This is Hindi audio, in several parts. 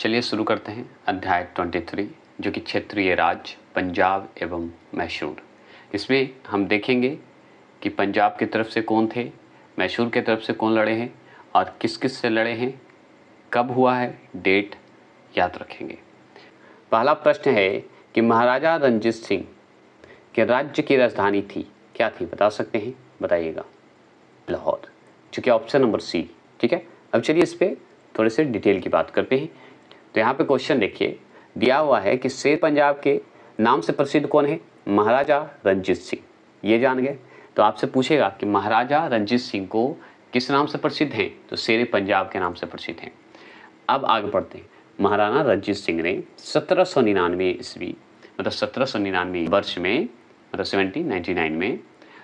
चलिए शुरू करते हैं अध्याय 23 जो कि क्षेत्रीय राज्य पंजाब एवं मैशूर इसमें हम देखेंगे कि पंजाब की तरफ से कौन थे मैशूर की तरफ से कौन लड़े हैं और किस किस से लड़े हैं कब हुआ है डेट याद रखेंगे पहला प्रश्न है कि महाराजा रंजीत सिंह के राज्य की राजधानी थी क्या थी बता सकते हैं बताइएगा लाहौर चूँकि ऑप्शन नंबर सी ठीक है अब चलिए इस पर थोड़े से डिटेल की बात करते हैं तो यहाँ पे क्वेश्चन देखिए दिया हुआ है कि शेर पंजाब के नाम से प्रसिद्ध कौन है महाराजा रंजीत सिंह ये जान गए तो आपसे पूछेगा कि महाराजा रंजीत सिंह को किस नाम से प्रसिद्ध हैं तो शेर पंजाब के नाम से प्रसिद्ध हैं अब आगे बढ़ते हैं महाराणा रंजीत सिंह ने सत्रह सौ निन्यानवे ईस्वी मतलब सत्रह सौ निन्यानवे वर्ष में मतलब सेवनटीन नाइन्टी नाइन में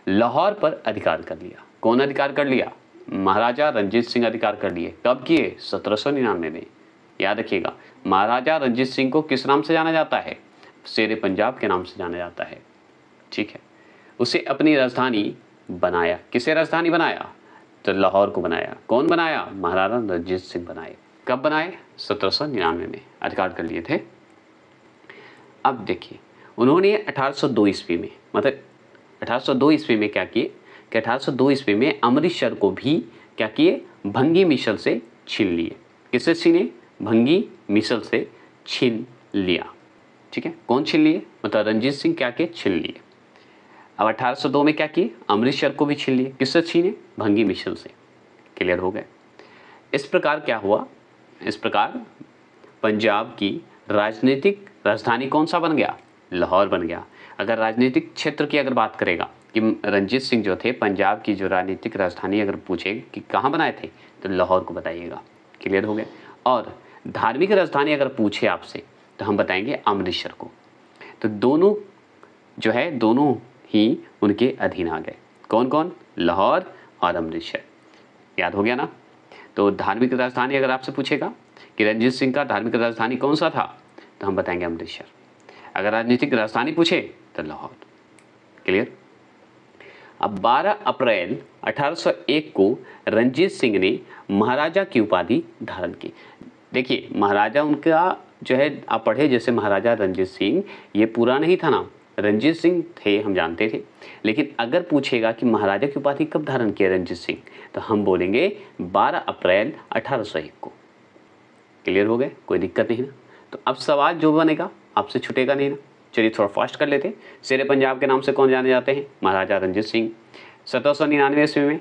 लाहौर पर अधिकार कर लिया कौन अधिकार कर लिया महाराजा रंजीत सिंह अधिकार कर लिए कब किए सत्रह सौ निन्यानवे में याद रखिएगा महाराजा रंजीत सिंह को किस नाम से जाना जाता है शेर पंजाब के नाम से जाना जाता है ठीक है उसे अपनी राजधानी बनाया किसे राजधानी बनाया तो लाहौर को बनाया कौन बनाया महाराजा रंजीत सिंह बनाए कब बनाए सत्रह में अधिकार कर लिए थे अब देखिए उन्होंने 1802 ईस्वी में मतलब 1802 ईस्वी में क्या किए कि 1802 ईस्वी में अमृतसर को भी क्या किए भंगी मिशन से छीन लिए किसे छीने भंगी मिसल से छीन लिया ठीक है कौन छीन लिए मतलब रंजीत सिंह क्या के छीन लिए अब 1802 में क्या किए अमृतसर को भी छीन लिए किससे छीने भंगी मिशन से क्लियर हो गए इस प्रकार क्या हुआ इस प्रकार पंजाब की राजनीतिक राजधानी कौन सा बन गया लाहौर बन गया अगर राजनीतिक क्षेत्र की अगर बात करेगा कि रंजीत सिंह जो थे पंजाब की जो राजनीतिक राजधानी अगर पूछे कि कहाँ बनाए थे तो लाहौर को बताइएगा क्लियर हो गया और धार्मिक राजधानी अगर पूछे आपसे तो हम बताएंगे अमृतसर को तो दोनों जो है दोनों ही उनके अधीन आ गए कौन कौन लाहौर और अमृतसर याद हो गया ना तो धार्मिक राजधानी अगर आपसे पूछेगा कि रंजीत सिंह का धार्मिक राजधानी कौन सा था तो हम बताएंगे अमृतसर अगर राजनीतिक राजधानी पूछे तो लाहौर क्लियर अब 12 अप्रैल 1801 को रंजीत सिंह ने महाराजा की उपाधि धारण की देखिए महाराजा उनका जो है आप पढ़े जैसे महाराजा रंजीत सिंह ये पूरा नहीं था नाम रंजीत सिंह थे हम जानते थे लेकिन अगर पूछेगा कि महाराजा की उपाधि कब धारण किया रंजीत सिंह तो हम बोलेंगे 12 अप्रैल अठारह को क्लियर हो गए कोई दिक्कत नहीं ना तो अब सवाल जो बनेगा आपसे छुटेगा नहीं ना चलिए थोड़ा फास्ट कर लेते शेर पंजाब के नाम से कौन जाने जाते हैं महाराजा रंजीत सिंह सत्रह सौ निन्यानवे ईस्वी में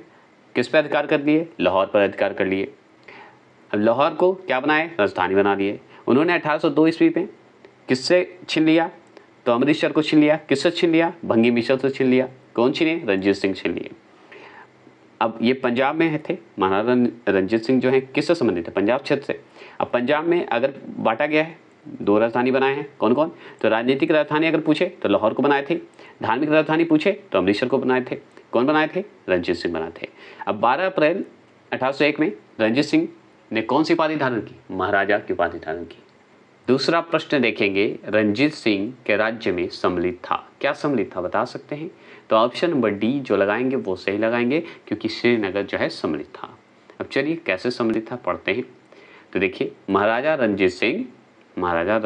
किस पर अधिकार कर लिए लाहौर पर अधिकार कर लिए लाहौर को क्या बनाए राजधानी बना लिए उन्होंने अठारह सौ दो ईस्वी में किससे छीन लिया तो अमृतसर को छीन लिया किससे छीन लिया भंगी मिश्र से छीन लिया कौन छीने रंजीत सिंह छीन लिए अब ये पंजाब में थे महाराजा रंजीत सिंह जो हैं किससे संबंधित है पंजाब क्षेत्र से अब पंजाब में अगर बांटा गया है दो राजधानी बनाए हैं कौन कौन तो राजनीतिक राजधानी अगर पूछे तो लाहौर को बनाए थे धार्मिक राजधानी पूछे तो अमृतसर को बनाए थे कौन बनाए थे रंजीत सिंह बनाए थे अब 12 अप्रैल अठारह में रंजीत सिंह ने कौन सी उपाधि धारण की महाराजा की उपाधि धारण की दूसरा प्रश्न देखेंगे रंजीत सिंह के राज्य में सम्मिलित था क्या सम्मिलित था बता सकते हैं तो ऑप्शन नंबर डी जो लगाएंगे वो सही लगाएंगे क्योंकि श्रीनगर जो है सम्मिलित था अब चलिए कैसे सम्मिलित था पढ़ते हैं तो देखिए महाराजा रंजीत सिंह महाराजा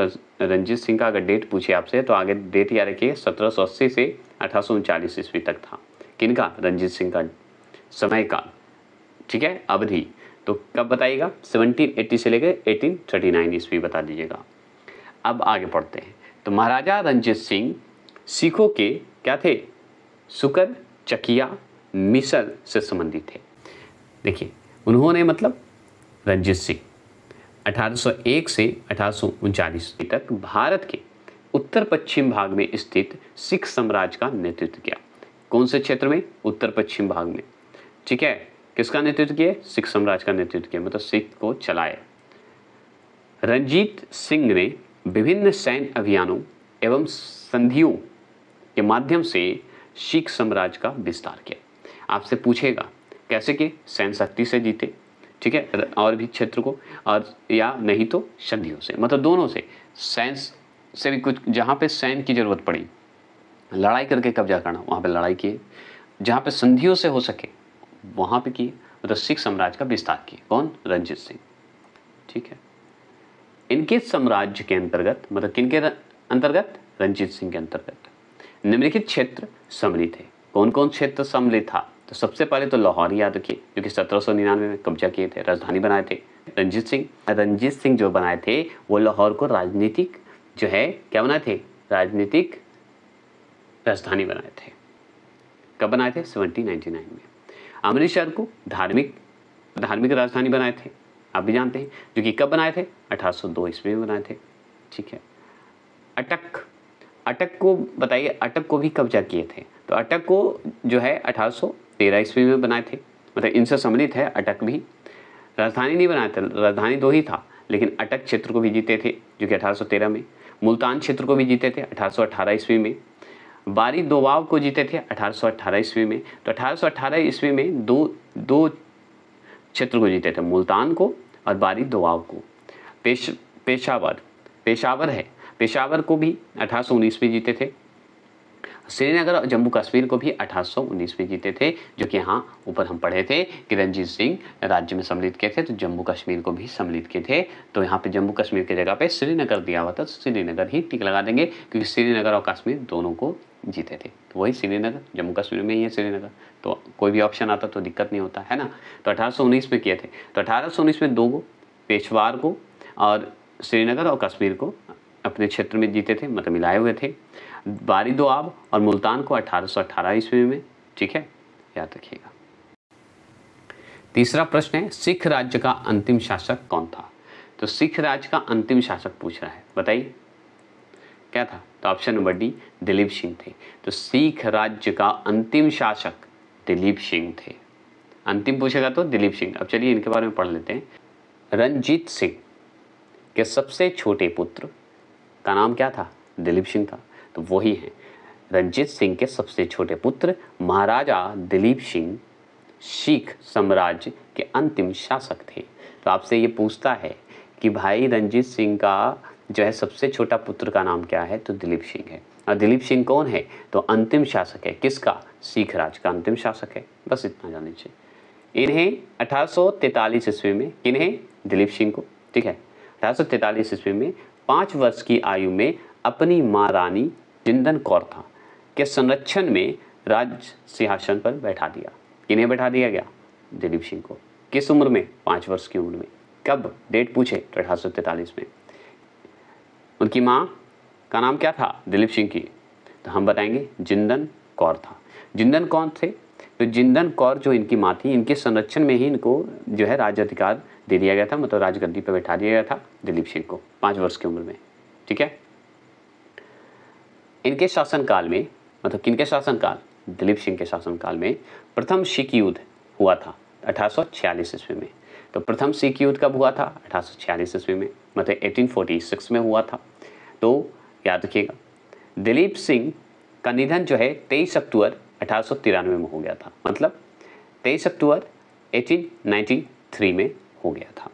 रंजीत सिंह का अगर डेट पूछे आपसे तो आगे डेट याद रखिए सत्रह से अठारह ईस्वी तक था किनका रंजीत सिंह का समय काल ठीक है अवधि तो कब बताइएगा 1780 से लेकर 1839 ईस्वी बता दीजिएगा अब आगे पढ़ते हैं तो महाराजा रंजीत सिंह सिखों के क्या थे सुकर चकिया मिसल से संबंधित थे देखिए उन्होंने मतलब रंजीत सिंह 1801 से अठारह तक भारत के उत्तर पश्चिम भाग में स्थित सिख साम्राज्य का नेतृत्व किया कौन से क्षेत्र में उत्तर पश्चिम भाग में ठीक है किसका नेतृत्व किया सिख साम्राज्य का नेतृत्व किया मतलब सिख को चलाए रंजीत सिंह ने विभिन्न सैन्य अभियानों एवं संधियों के माध्यम से सिख साम्राज्य का विस्तार किया आपसे पूछेगा कैसे कि सैन्य शक्ति से जीते ठीक है और भी क्षेत्र को और या नहीं तो संधियों से मतलब दोनों से सैन्य से भी कुछ जहाँ पे सैन्य की ज़रूरत पड़ी लड़ाई करके कब्जा करना वहाँ पे लड़ाई किए जहाँ पे संधियों से हो सके वहाँ पे किए मतलब सिख साम्राज्य का विस्तार किए कौन रंजीत सिंह ठीक है इनके साम्राज्य के अंतर्गत मतलब किनके अंतर्गत रंजीत सिंह के अंतर्गत निम्नलिखित क्षेत्र सम्मिलित थे कौन कौन क्षेत्र सम्मिलित था तो सबसे पहले तो लाहौर याद रखिए जो कि सत्रह में कब्जा किए थे राजधानी बनाए थे रंजीत सिंह रंजीत सिंह जो बनाए थे वो लाहौर को राजनीतिक जो है क्या बनाए थे राजनीतिक राजधानी बनाए थे कब बनाए थे सेवनटीन में अमृतसर को धार्मिक धार्मिक राजधानी बनाए थे आप भी जानते हैं जो कि कब बनाए थे 1802 ईस्वी में बनाए थे ठीक है अटक अटक को बताइए अटक को भी कब्जा किए थे तो अटक को जो है 1813 ईस्वी में बनाए थे मतलब इनसे सम्मिलित है अटक भी राजधानी नहीं बनाया था राजधानी दो ही था लेकिन अटक क्षेत्र को भी जीते थे जो कि 1813 में मुल्तान क्षेत्र को भी जीते थे 1818 ईस्वी में बारी दोबाव को जीते थे 1818 ईस्वी में तो 1818 ईस्वी में दो दो क्षेत्र को जीते थे मुल्तान को और बारी दोबाव को पेश पेशावर पेशावर है पेशावर को भी अठारह में जीते थे श्रीनगर और जम्मू कश्मीर को भी अठारह में जीते थे जो कि यहाँ ऊपर हम पढ़े थे कि रंजीत सिंह राज्य में सम्मिलित किए थे तो जम्मू कश्मीर को भी सम्मिलित किए थे तो यहाँ पे जम्मू कश्मीर की जगह पे श्रीनगर दिया हुआ था तो श्रीनगर ही टिक लगा देंगे क्योंकि श्रीनगर और कश्मीर दोनों को जीते थे तो वही श्रीनगर जम्मू कश्मीर में ही है श्रीनगर तो कोई भी ऑप्शन आता तो दिक्कत नहीं होता है ना तो अठारह में किए थे तो अठारह में दो को पेशवार को और श्रीनगर और कश्मीर को अपने क्षेत्र में जीते थे मतलब मिलाए हुए थे बारिदोआब और मुल्तान को 1818 ईस्वी में ठीक है याद रखिएगा तीसरा प्रश्न है सिख राज्य का अंतिम शासक कौन था तो सिख राज्य का अंतिम शासक पूछ रहा है बताइए क्या था तो option number D Dilip Singh थे तो सिख राज्य का अंतिम शासक दिलीप सिंह थे अंतिम पूछेगा तो दिलीप सिंह अब चलिए इनके बारे में पढ़ लेते हैं रंजीत सिंह के सबसे छोटे पुत्र का नाम क्या था दिलीप सिंह था तो वही हैं रंजीत सिंह के सबसे छोटे पुत्र महाराजा दिलीप सिंह सिख साम्राज्य के अंतिम शासक थे तो आपसे ये पूछता है कि भाई रंजीत सिंह का जो है सबसे छोटा पुत्र का नाम क्या है तो दिलीप सिंह है और दिलीप सिंह कौन है तो अंतिम शासक है किसका सिख राज का अंतिम शासक है बस इतना जान चाहिए इन्हें अठारह ईस्वी में किन्हें दिलीप सिंह को ठीक है अठारह ईस्वी में पाँच वर्ष की आयु में अपनी माँ रानी जिंदन कौर था के संरक्षण में राज सिंहासन पर बैठा दिया किन्हें बैठा दिया गया दिलीप सिंह को किस उम्र में पाँच वर्ष की उम्र में कब डेट पूछे अठारह सौ तैतालीस में उनकी माँ का नाम क्या था दिलीप सिंह की तो हम बताएंगे जिंदन कौर था जिंदन कौर थे तो जिंदन कौर जो इनकी माँ थी इनके संरक्षण में ही इनको जो है राज अधिकार दे दिया गया था मतलब राजगद्दी पर बैठा दिया गया था दिलीप सिंह को पाँच वर्ष की उम्र में ठीक है इनके शासनकाल में मतलब किनके शासनकाल दिलीप सिंह के शासनकाल में प्रथम सिख युद्ध हुआ था 1846 ईस्वी में तो प्रथम सिख युद्ध कब हुआ था 1846 ईस्वी में मतलब 1846 में हुआ था तो याद रखिएगा दिलीप सिंह का निधन जो है तेईस अक्टूबर अठारह में हो गया था मतलब तेईस अक्टूबर 1893 में हो गया था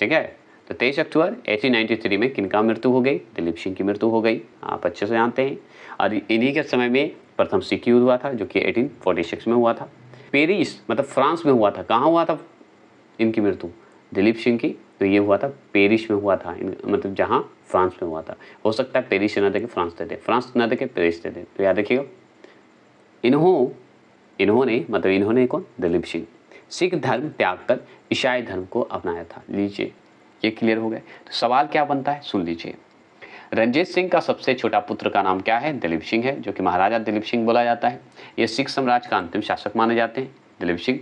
ठीक है तो तेईस अक्टूबर 1893 में किनका मृत्यु हो गई दिलीप सिंह की मृत्यु हो गई आप अच्छे से जानते हैं और इन्हीं के समय में प्रथम सिख युद्ध हुआ था जो कि 1846 में हुआ था पेरिस मतलब फ्रांस में हुआ था कहाँ हुआ था इनकी मृत्यु दिलीप सिंह की तो ये हुआ था पेरिस में हुआ था इन, मतलब जहाँ फ्रांस में हुआ था हो सकता है पेरिस ना देखे फ्रांस दे दे फ्रांस ना देखे पेरिस दे दे तो याद रखिएगा इन्हों इन्होंने मतलब इन्होंने कौन दिलीप सिंह सिख धर्म त्याग कर ईसाई धर्म को अपनाया था लीजिए ये क्लियर हो गए तो सवाल क्या बनता है सुन लीजिए रंजीत सिंह का सबसे छोटा पुत्र का नाम क्या है दिलीप सिंह है जो कि महाराजा दिलीप सिंह बोला जाता है ये सिख साम्राज्य का अंतिम शासक माने जाते हैं दिलीप सिंह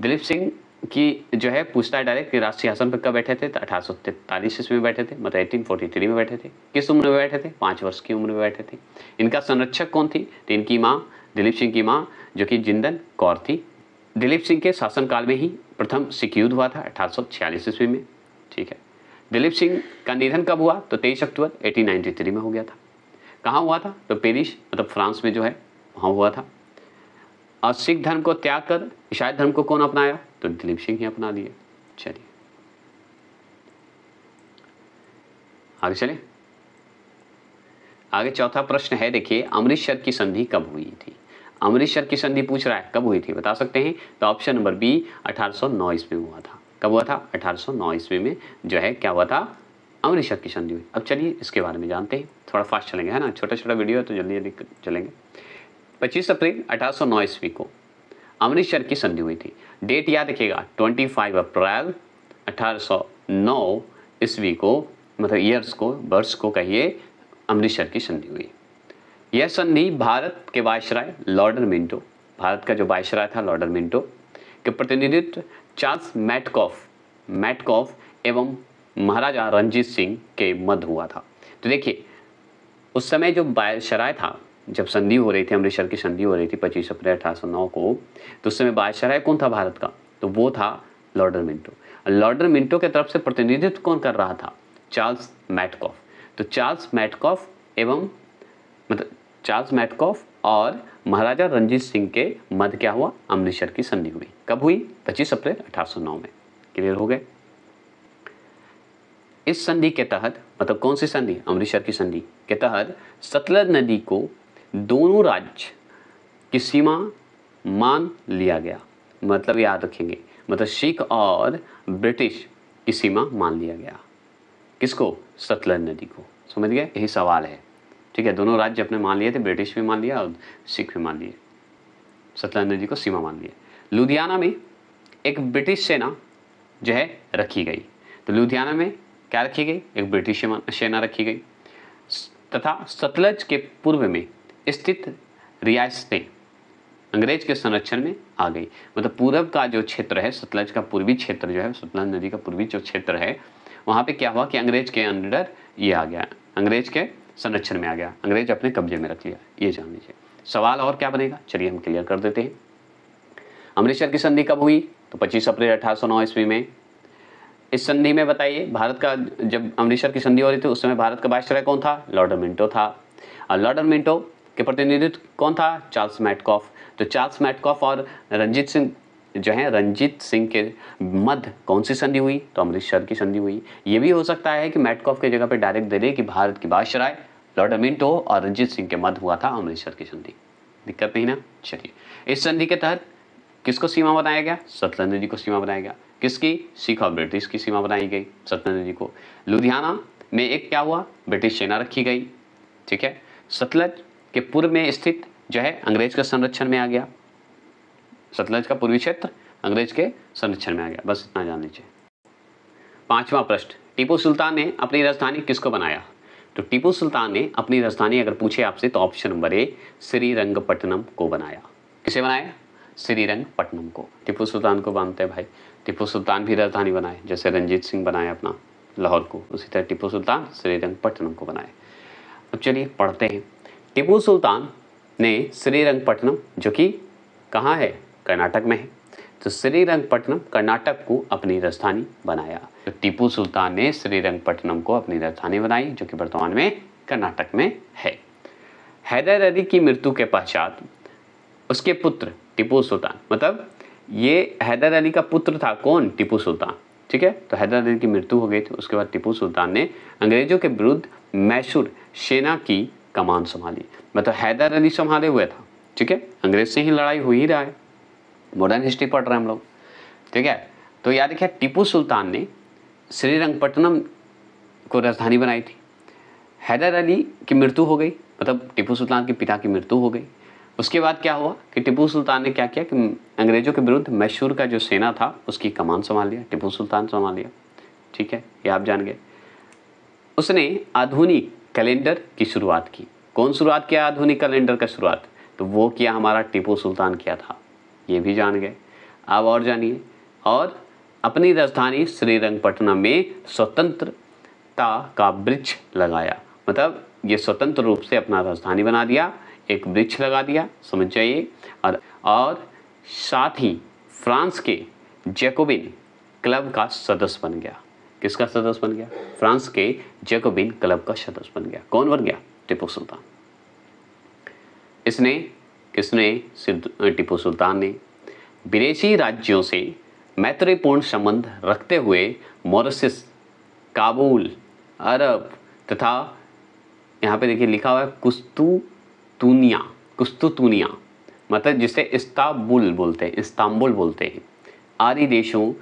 दिलीप सिंह की जो है पूछता है डायरेक्ट कि राष्ट्रीय शासन पर कब बैठे थे तो अठारह सौ तैतालीस ईस्वी में बैठे थे मतलब एटीन फोर्टी थ्री में बैठे थे किस उम्र में बैठे थे पाँच वर्ष की उम्र में बैठे थे इनका संरक्षक कौन थी तो इनकी माँ दिलीप सिंह की माँ जो कि जिंदन कौर थी दिलीप सिंह के शासनकाल में ही प्रथम सिख युद्ध हुआ था अठारह ईस्वी में ठीक है दिलीप सिंह का निधन कब हुआ तो तेईस अक्टूबर 1893 में हो गया था कहाँ हुआ था तो पेरिस मतलब फ्रांस में जो है वहाँ हुआ था और सिख धर्म को त्याग कर ईसाई धर्म को कौन अपनाया तो दिलीप सिंह ही अपना लिए चलिए आगे चले आगे चौथा प्रश्न है देखिए अमृतसर की संधि कब हुई थी अमृतसर की संधि पूछ रहा है कब हुई थी बता सकते हैं तो ऑप्शन नंबर बी अठारह नौ ईस्वी में हुआ था कब हुआ था 1809 ईस्वी में जो है क्या हुआ था अमृतसर की संधि हुई अब चलिए इसके बारे में जानते हैं थोड़ा फास्ट चलेंगे है ना छोटा छोटा वीडियो है तो जल्दी जल्दी चलेंगे 25 अप्रैल अठारह ईस्वी को अमृतसर की संधि हुई थी डेट याद रखिएगा 25 अप्रैल अठारह ईस्वी को मतलब ईयर्स को वर्ष को कहिए अमृतसर की संधि हुई यह संधि भारत के वायसराय लॉर्डर मिंटो भारत का जो वायसराय था लॉर्डर मिंटो के प्रतिनिधित्व चार्ल्स मैटकॉफ मैटकॉफ एवं महाराजा रंजीत सिंह के मध्य हुआ था तो देखिए उस समय जो बायशराय था जब संधि हो रही थी अमृतसर की संधि हो रही थी पच्चीस अप्रैल अठारह को तो उस समय बायशराय कौन था भारत का तो वो था लॉर्डर मिंटो लॉर्डर मिंटो के तरफ से प्रतिनिधित्व कौन कर रहा था चार्ल्स मैटकॉफ तो चार्ल्स मैटकॉफ एवं मतलब चार्ल्स मैटकॉफ और महाराजा रंजीत सिंह के मध्य क्या हुआ अमृतसर की संधि हुई कब हुई 25 अप्रैल अठारह में क्लियर हो गए इस संधि के तहत मतलब कौन सी संधि अमृतसर की संधि के तहत सतलज नदी को दोनों राज्य की सीमा मान लिया गया मतलब याद रखेंगे मतलब सिख और ब्रिटिश की सीमा मान लिया गया किसको सतलज नदी को समझ गए यही सवाल है ठीक है दोनों राज्य अपने मान लिए थे ब्रिटिश भी मान लिया और सिख भी मान लिए सत्यनारायण जी को सीमा मान लिया लुधियाना में एक ब्रिटिश सेना जो है रखी गई तो लुधियाना में क्या रखी गई एक ब्रिटिश सेना रखी गई तथा सतलज के पूर्व में स्थित रियासतें अंग्रेज के संरक्षण में आ गई मतलब पूर्व का जो क्षेत्र है सतलज का पूर्वी क्षेत्र जो है सतलज नदी का पूर्वी जो क्षेत्र है वहाँ पे क्या हुआ कि अंग्रेज के अंडर ये आ गया अंग्रेज के संरक्षण में आ गया अंग्रेज अपने कब्जे में रख लिया ये जान लीजिए सवाल और क्या बनेगा चलिए हम क्लियर कर देते हैं अमृतसर की संधि कब हुई तो 25 अप्रैल अठारह ईस्वी में इस संधि में बताइए भारत का जब अमृतसर की संधि हो रही थी उस समय भारत का वायसराय कौन था लॉर्डर मिंटो था और लॉर्डर मिंटो के प्रतिनिधित्व कौन था चार्ल्स मैटकॉफ तो चार्ल्स मैटकॉफ और रंजीत सिंह जो है रंजीत सिंह के मध्य कौन सी संधि हुई तो अमृतसर की संधि हुई ये भी हो सकता है कि मैटकॉफ की जगह पर डायरेक्ट दे दे कि भारत की बादशराय लॉर्ड अमिंटो और रंजीत सिंह के मध्य हुआ था अमृतसर की संधि दिक्कत नहीं ना चलिए इस संधि के तहत किसको सीमा बनाया गया सतलंज जी को सीमा बनाया गया किसकी सिख और ब्रिटिश की सीमा बनाई गई सतलंज जी को लुधियाना में एक क्या हुआ ब्रिटिश सेना रखी गई ठीक है सतलज के पूर्व में स्थित जो है अंग्रेज के संरक्षण में आ गया सतलज का पूर्वी क्षेत्र अंग्रेज के संरक्षण में आ गया बस इतना जान लीजिए पांचवा प्रश्न टीपू सुल्तान ने अपनी राजधानी किसको बनाया तो टीपू सुल्तान ने अपनी राजधानी अगर पूछे आपसे तो ऑप्शन नंबर ए श्रीरंगपट्टनम को बनाया किसे बनाया श्रीरंगपट्टनम को टीपू सुल्तान को बांधते हैं भाई टीपू सुल्तान भी राजधानी बनाए जैसे रंजीत सिंह बनाए अपना लाहौर को उसी तरह टीपू सुल्तान श्रीरंगपट्टनम को बनाए अब चलिए पढ़ते हैं टीपू सुल्तान ने श्रीरंगपट्टनम जो कि कहाँ है कर्नाटक में है तो श्रीरंगपट्टनम कर्नाटक को अपनी राजधानी बनाया तो टीपू सुल्तान ने श्रीरंगपट्टनम को अपनी राजधानी बनाई जो कि वर्तमान में कर्नाटक में है हैदर अली की मृत्यु के पश्चात उसके पुत्र टीपू सुल्तान मतलब ये हैदर अली का पुत्र था कौन टीपू सुल्तान ठीक है तो हैदर अली की मृत्यु हो गई थी उसके बाद टीपू सुल्तान ने अंग्रेजों के विरुद्ध मैसूर सेना की कमान संभाली मतलब हैदर अली संभाले हुए था ठीक है अंग्रेज से ही लड़ाई हो ही रहा है मॉडर्न हिस्ट्री पढ़ रहे हैं हम लोग ठीक है तो याद रखिए टीपू सुल्तान ने श्रीरंगपट्टनम को राजधानी बनाई थी हैदर अली की मृत्यु हो गई मतलब टीपू सुल्तान के पिता की मृत्यु हो गई उसके बाद क्या हुआ कि टिपू सुल्तान ने क्या किया कि अंग्रेज़ों के विरुद्ध मैशूर का जो सेना था उसकी कमान संभाल लिया टिपू सुल्तान संभाल लिया ठीक है ये आप जान गए उसने आधुनिक कैलेंडर की शुरुआत की कौन शुरुआत किया आधुनिक कैलेंडर का शुरुआत तो वो किया हमारा टिपू सुल्तान किया था ये भी जान गए आप और जानिए और अपनी राजधानी श्रीरंगपटना में स्वतंत्रता का वृक्ष लगाया मतलब ये स्वतंत्र रूप से अपना राजधानी बना दिया एक वृक्ष लगा दिया समझ जाइए और और साथ ही फ्रांस के जैकोबिन क्लब का सदस्य बन गया किसका सदस्य बन गया फ्रांस के जैकोबिन क्लब का सदस्य बन गया कौन बन गया टिपू सुल्तान इसने किसने सिद्ध टिपू सुल्तान ने विदेशी राज्यों से मैत्रीपूर्ण संबंध रखते हुए मॉरिसस काबुल अरब तथा यहाँ पे देखिए लिखा हुआ है कुस्तू कुस्तुतुनिया कुस्तु मतलब जिसे इस्तांबुल बोलते हैं इस्तांबुल बोलते हैं आदि देशों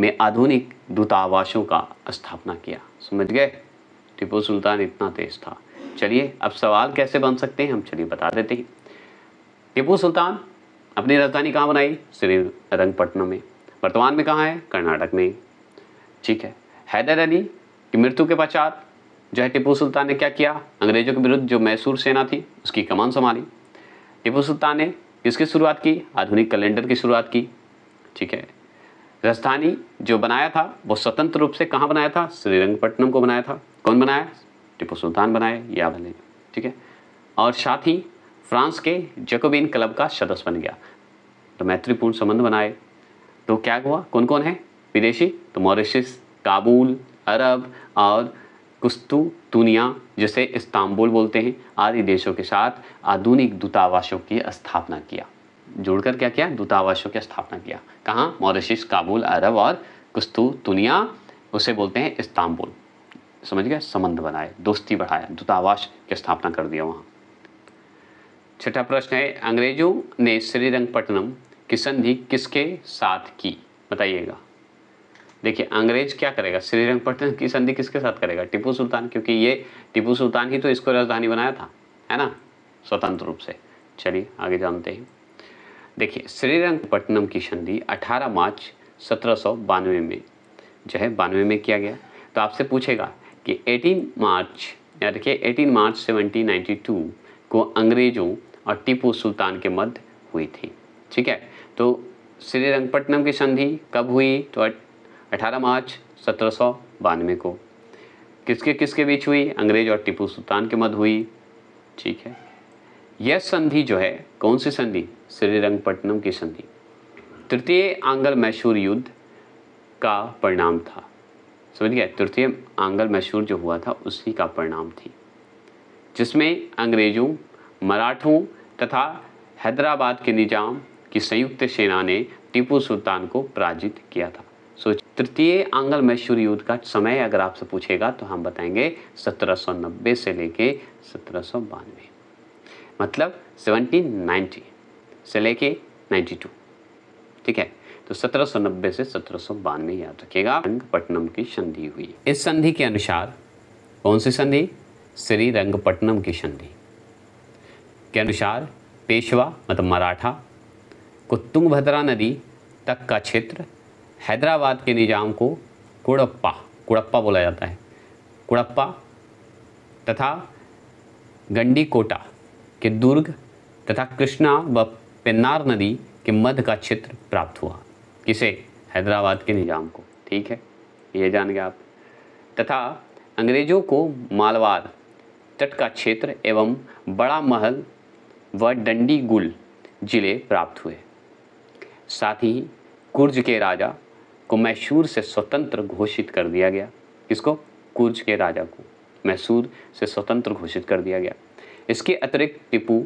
में आधुनिक दूतावासों का स्थापना किया समझ गए टिपू सुल्तान इतना तेज था चलिए अब सवाल कैसे बन सकते हैं हम चलिए बता देते हैं टिपू सुल्तान अपनी राजधानी कहाँ बनाई श्रीरंगपट्टनम में वर्तमान में कहाँ है कर्नाटक में ठीक है हैदर अली की मृत्यु के पश्चात जो है टिपू सुल्तान ने क्या किया अंग्रेजों के विरुद्ध जो मैसूर सेना थी उसकी कमान संभाली टिपू सुल्तान ने किसकी शुरुआत की आधुनिक कैलेंडर की शुरुआत की ठीक है राजधानी जो बनाया था वो स्वतंत्र रूप से कहाँ बनाया था श्रीरंगपट्टनम को बनाया था कौन बनाया टिपू सुल्तान बनाया या बने ठीक है और साथ ही फ्रांस के जेकोबिन क्लब का सदस्य बन गया तो मैत्रीपूर्ण संबंध बनाए तो क्या हुआ कौन कौन है विदेशी तो मॉरिशस काबुल अरब और कुस्तु दुनिया जिसे इस्तांबुल बोलते हैं आदि देशों के साथ आधुनिक दूतावासों की स्थापना किया जोड़कर क्या किया दूतावासों की स्थापना किया कहाँ मॉरिशस काबुल अरब और कुस्तु दुनिया उसे बोलते हैं इस्तांबुल समझ गया संबंध बनाए दोस्ती बढ़ाया दूतावास की स्थापना कर दिया वहाँ छठा प्रश्न है अंग्रेजों ने श्रीरंगपट्टनम की संधि किसके साथ की बताइएगा देखिए अंग्रेज क्या करेगा श्रीरंगपट्टनम की संधि किसके साथ करेगा टिपू सुल्तान क्योंकि ये टिपू सुल्तान ही तो इसको राजधानी बनाया था है ना स्वतंत्र रूप से चलिए आगे जानते हैं देखिए श्रीरंगपट्टनम की संधि 18 मार्च सत्रह में जो है बानवे में किया गया तो आपसे पूछेगा कि 18 मार्च या देखिए 18 मार्च 1792 को अंग्रेज़ों और टीपू सुल्तान के मध्य हुई थी ठीक है तो श्रीरंगपट्टनम की संधि कब हुई तो 18 मार्च सत्रह को किसके किसके बीच हुई अंग्रेज और टीपू सुल्तान के मध्य हुई ठीक है यह संधि जो है कौन सी संधि श्रीरंगपट्टनम की संधि तृतीय आंगल मैशूर युद्ध का परिणाम था समझ गया तृतीय आंगल मैशूर जो हुआ था उसी का परिणाम थी जिसमें अंग्रेज़ों मराठों तथा हैदराबाद के निजाम की संयुक्त सेना ने टीपू सुल्तान को पराजित किया था सो तृतीय आंगल मैशूर युद्ध का समय अगर आपसे पूछेगा तो हम बताएंगे 1790 से लेके सत्रह सौ मतलब 1790 से लेके 92 ठीक है तो 1790 से सत्रह सौ बानवे याद रखिएगा रंगपट्टनम की संधि हुई इस संधि के अनुसार कौन सी संधि श्री रंगपट्टनम की संधि के अनुसार पेशवा मतलब मराठा को तुंगभद्रा नदी तक का क्षेत्र हैदराबाद के निजाम को कुड़प्पा कुड़प्पा बोला जाता है कुड़प्पा तथा गंडी कोटा के दुर्ग तथा कृष्णा व पेन्नार नदी के मध्य का क्षेत्र प्राप्त हुआ किसे हैदराबाद के निजाम को ठीक है ये जान गए आप तथा अंग्रेजों को मालवाड़ तट का क्षेत्र एवं बड़ा महल व डंडीगुल जिले प्राप्त हुए साथ ही कुर्ज के राजा को मैसूर से स्वतंत्र घोषित कर दिया गया किसको कुर्ज के राजा को मैसूर से स्वतंत्र घोषित कर दिया गया इसके अतिरिक्त टिपू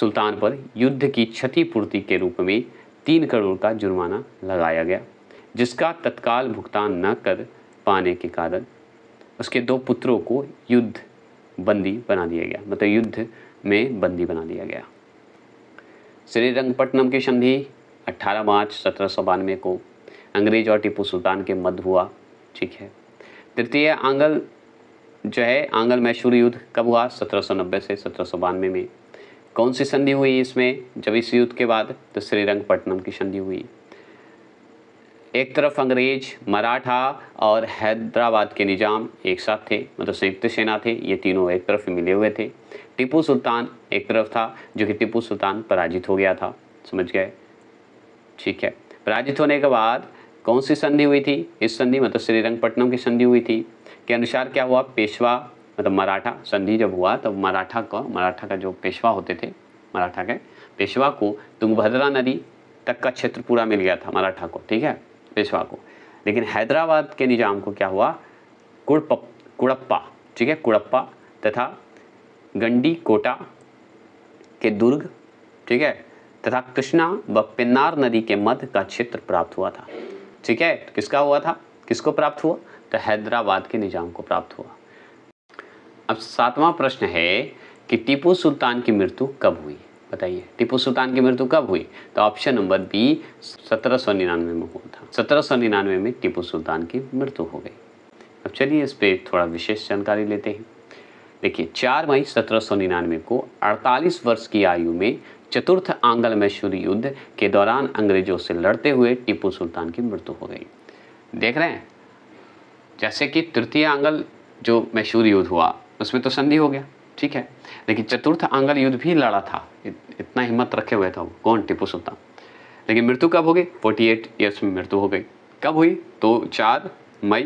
सुल्तान पर युद्ध की क्षतिपूर्ति के रूप में तीन करोड़ का जुर्माना लगाया गया जिसका तत्काल भुगतान न कर पाने के कारण उसके दो पुत्रों को युद्ध बंदी बना दिया गया मतलब युद्ध में बंदी बना दिया गया श्रीरंगपट्टनम की संधि 18 मार्च सत्रह को अंग्रेज और टीपू सुल्तान के मध्य हुआ ठीक है तृतीय आंगल जो है आंगल मैशूर युद्ध कब हुआ 1790 से सत्रह में कौन सी संधि हुई इसमें जब इस युद्ध के बाद तो श्रीरंगपट्टनम की संधि हुई एक तरफ अंग्रेज मराठा और हैदराबाद के निज़ाम एक साथ थे मतलब संयुक्त सेना थे ये तीनों एक तरफ मिले हुए थे टीपू सुल्तान एक तरफ था जो कि टीपू सुल्तान पराजित हो गया था समझ गए ठीक है पराजित होने के बाद कौन सी संधि हुई थी इस संधि मतलब श्रीरंगपट्टनम की संधि हुई थी के अनुसार क्या हुआ पेशवा मतलब मराठा संधि जब हुआ तब मराठा का मराठा का जो पेशवा होते थे मराठा के पेशवा को तुंगभद्रा नदी तक का क्षेत्र पूरा मिल गया था मराठा को ठीक है पेशवा को लेकिन हैदराबाद के निजाम को क्या हुआ कुड़प कुड़प्पा ठीक है कुड़प्पा तथा गंडी कोटा के दुर्ग ठीक है तथा कृष्णा व पिन्नार नदी के मध्य का क्षेत्र प्राप्त हुआ था ठीक है तो किसका हुआ था किसको प्राप्त हुआ तो हैदराबाद के निजाम को प्राप्त हुआ अब सातवां प्रश्न है कि टीपू सुल्तान की मृत्यु कब हुई बताइए टीपू सुल्तान की मृत्यु कब हुई तो ऑप्शन नंबर बी सत्रह सौ निन्यानवे में हुआ था सत्रह सौ निन्यानवे में टीपू सुल्तान की मृत्यु हो गई अब चलिए इस पर थोड़ा विशेष जानकारी लेते हैं देखिए चार मई सत्रह को 48 वर्ष की आयु में चतुर्थ आंगल मैसूरी युद्ध के दौरान अंग्रेजों से लड़ते हुए टीपू सुल्तान की मृत्यु हो गई देख रहे हैं जैसे कि तृतीय आंगल जो मैशूर युद्ध हुआ उसमें तो संधि हो गया ठीक है लेकिन चतुर्थ आंगल युद्ध भी लड़ा था इत, इतना हिम्मत रखे हुए था वो कौन टीपू सुल्तान लेकिन मृत्यु कब हो गई फोर्टी एट ईयर्स में मृत्यु हो गई कब हुई तो चार मई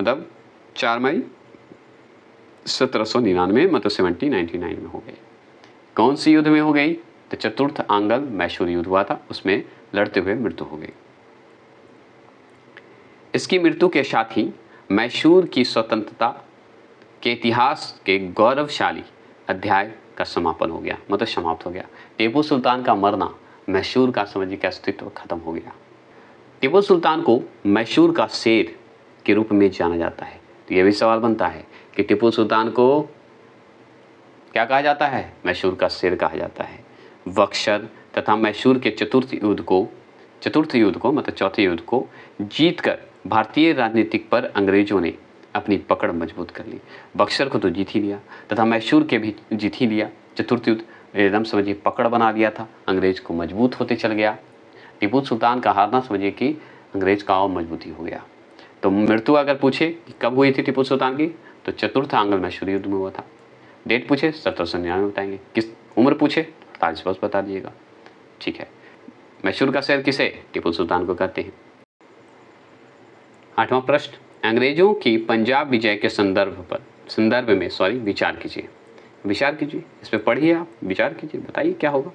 मतलब चार मई 1799 मतलब 1799 में हो गई कौन सी युद्ध में हो गई तो चतुर्थ आंगल मैशूर युद्ध हुआ था उसमें लड़ते हुए मृत्यु हो गई इसकी मृत्यु के साथ ही मैशूर की स्वतंत्रता के इतिहास के गौरवशाली अध्याय का समापन हो गया मतलब समाप्त हो गया टेपू सुल्तान का मरना मैशूर का समझिए का अस्तित्व खत्म हो गया टेपू सुल्तान को मैशूर का शेर के रूप में जाना जाता है तो यह भी सवाल बनता है कि टिपू सुल्तान को क्या कहा जाता है मैशूर का सिर कहा जाता है वक्षर तथा मैशूर के चतुर्थ युद्ध को चतुर्थ युद्ध को मतलब चौथे युद्ध को जीतकर भारतीय राजनीतिक पर अंग्रेजों ने अपनी पकड़ मजबूत कर ली बक्सर को तो जीत ही लिया तथा मैशूर के भी जीत ही लिया चतुर्थ युद्ध एकदम समझिए पकड़ बना दिया था अंग्रेज को मजबूत होते चल गया टिपू सुल्तान का हारना समझिए कि अंग्रेज का और मजबूती हो गया तो मृत्यु अगर पूछे कि कब हुई थी टिपू सुल्तान की तो चतुर्थ आंगल शुरू युद्ध में हुआ था डेट पूछे सत्रह सौ निन्यानवे बताएंगे किस उम्र पूछे अड़तालीस बता दीजिएगा ठीक है मैशूर का शहर किसे टिपू सुल्तान को कहते हैं आठवां प्रश्न अंग्रेजों की पंजाब विजय के संदर्भ पर संदर्भ में सॉरी विचार कीजिए विचार कीजिए इस पर पढ़िए आप विचार कीजिए बताइए क्या होगा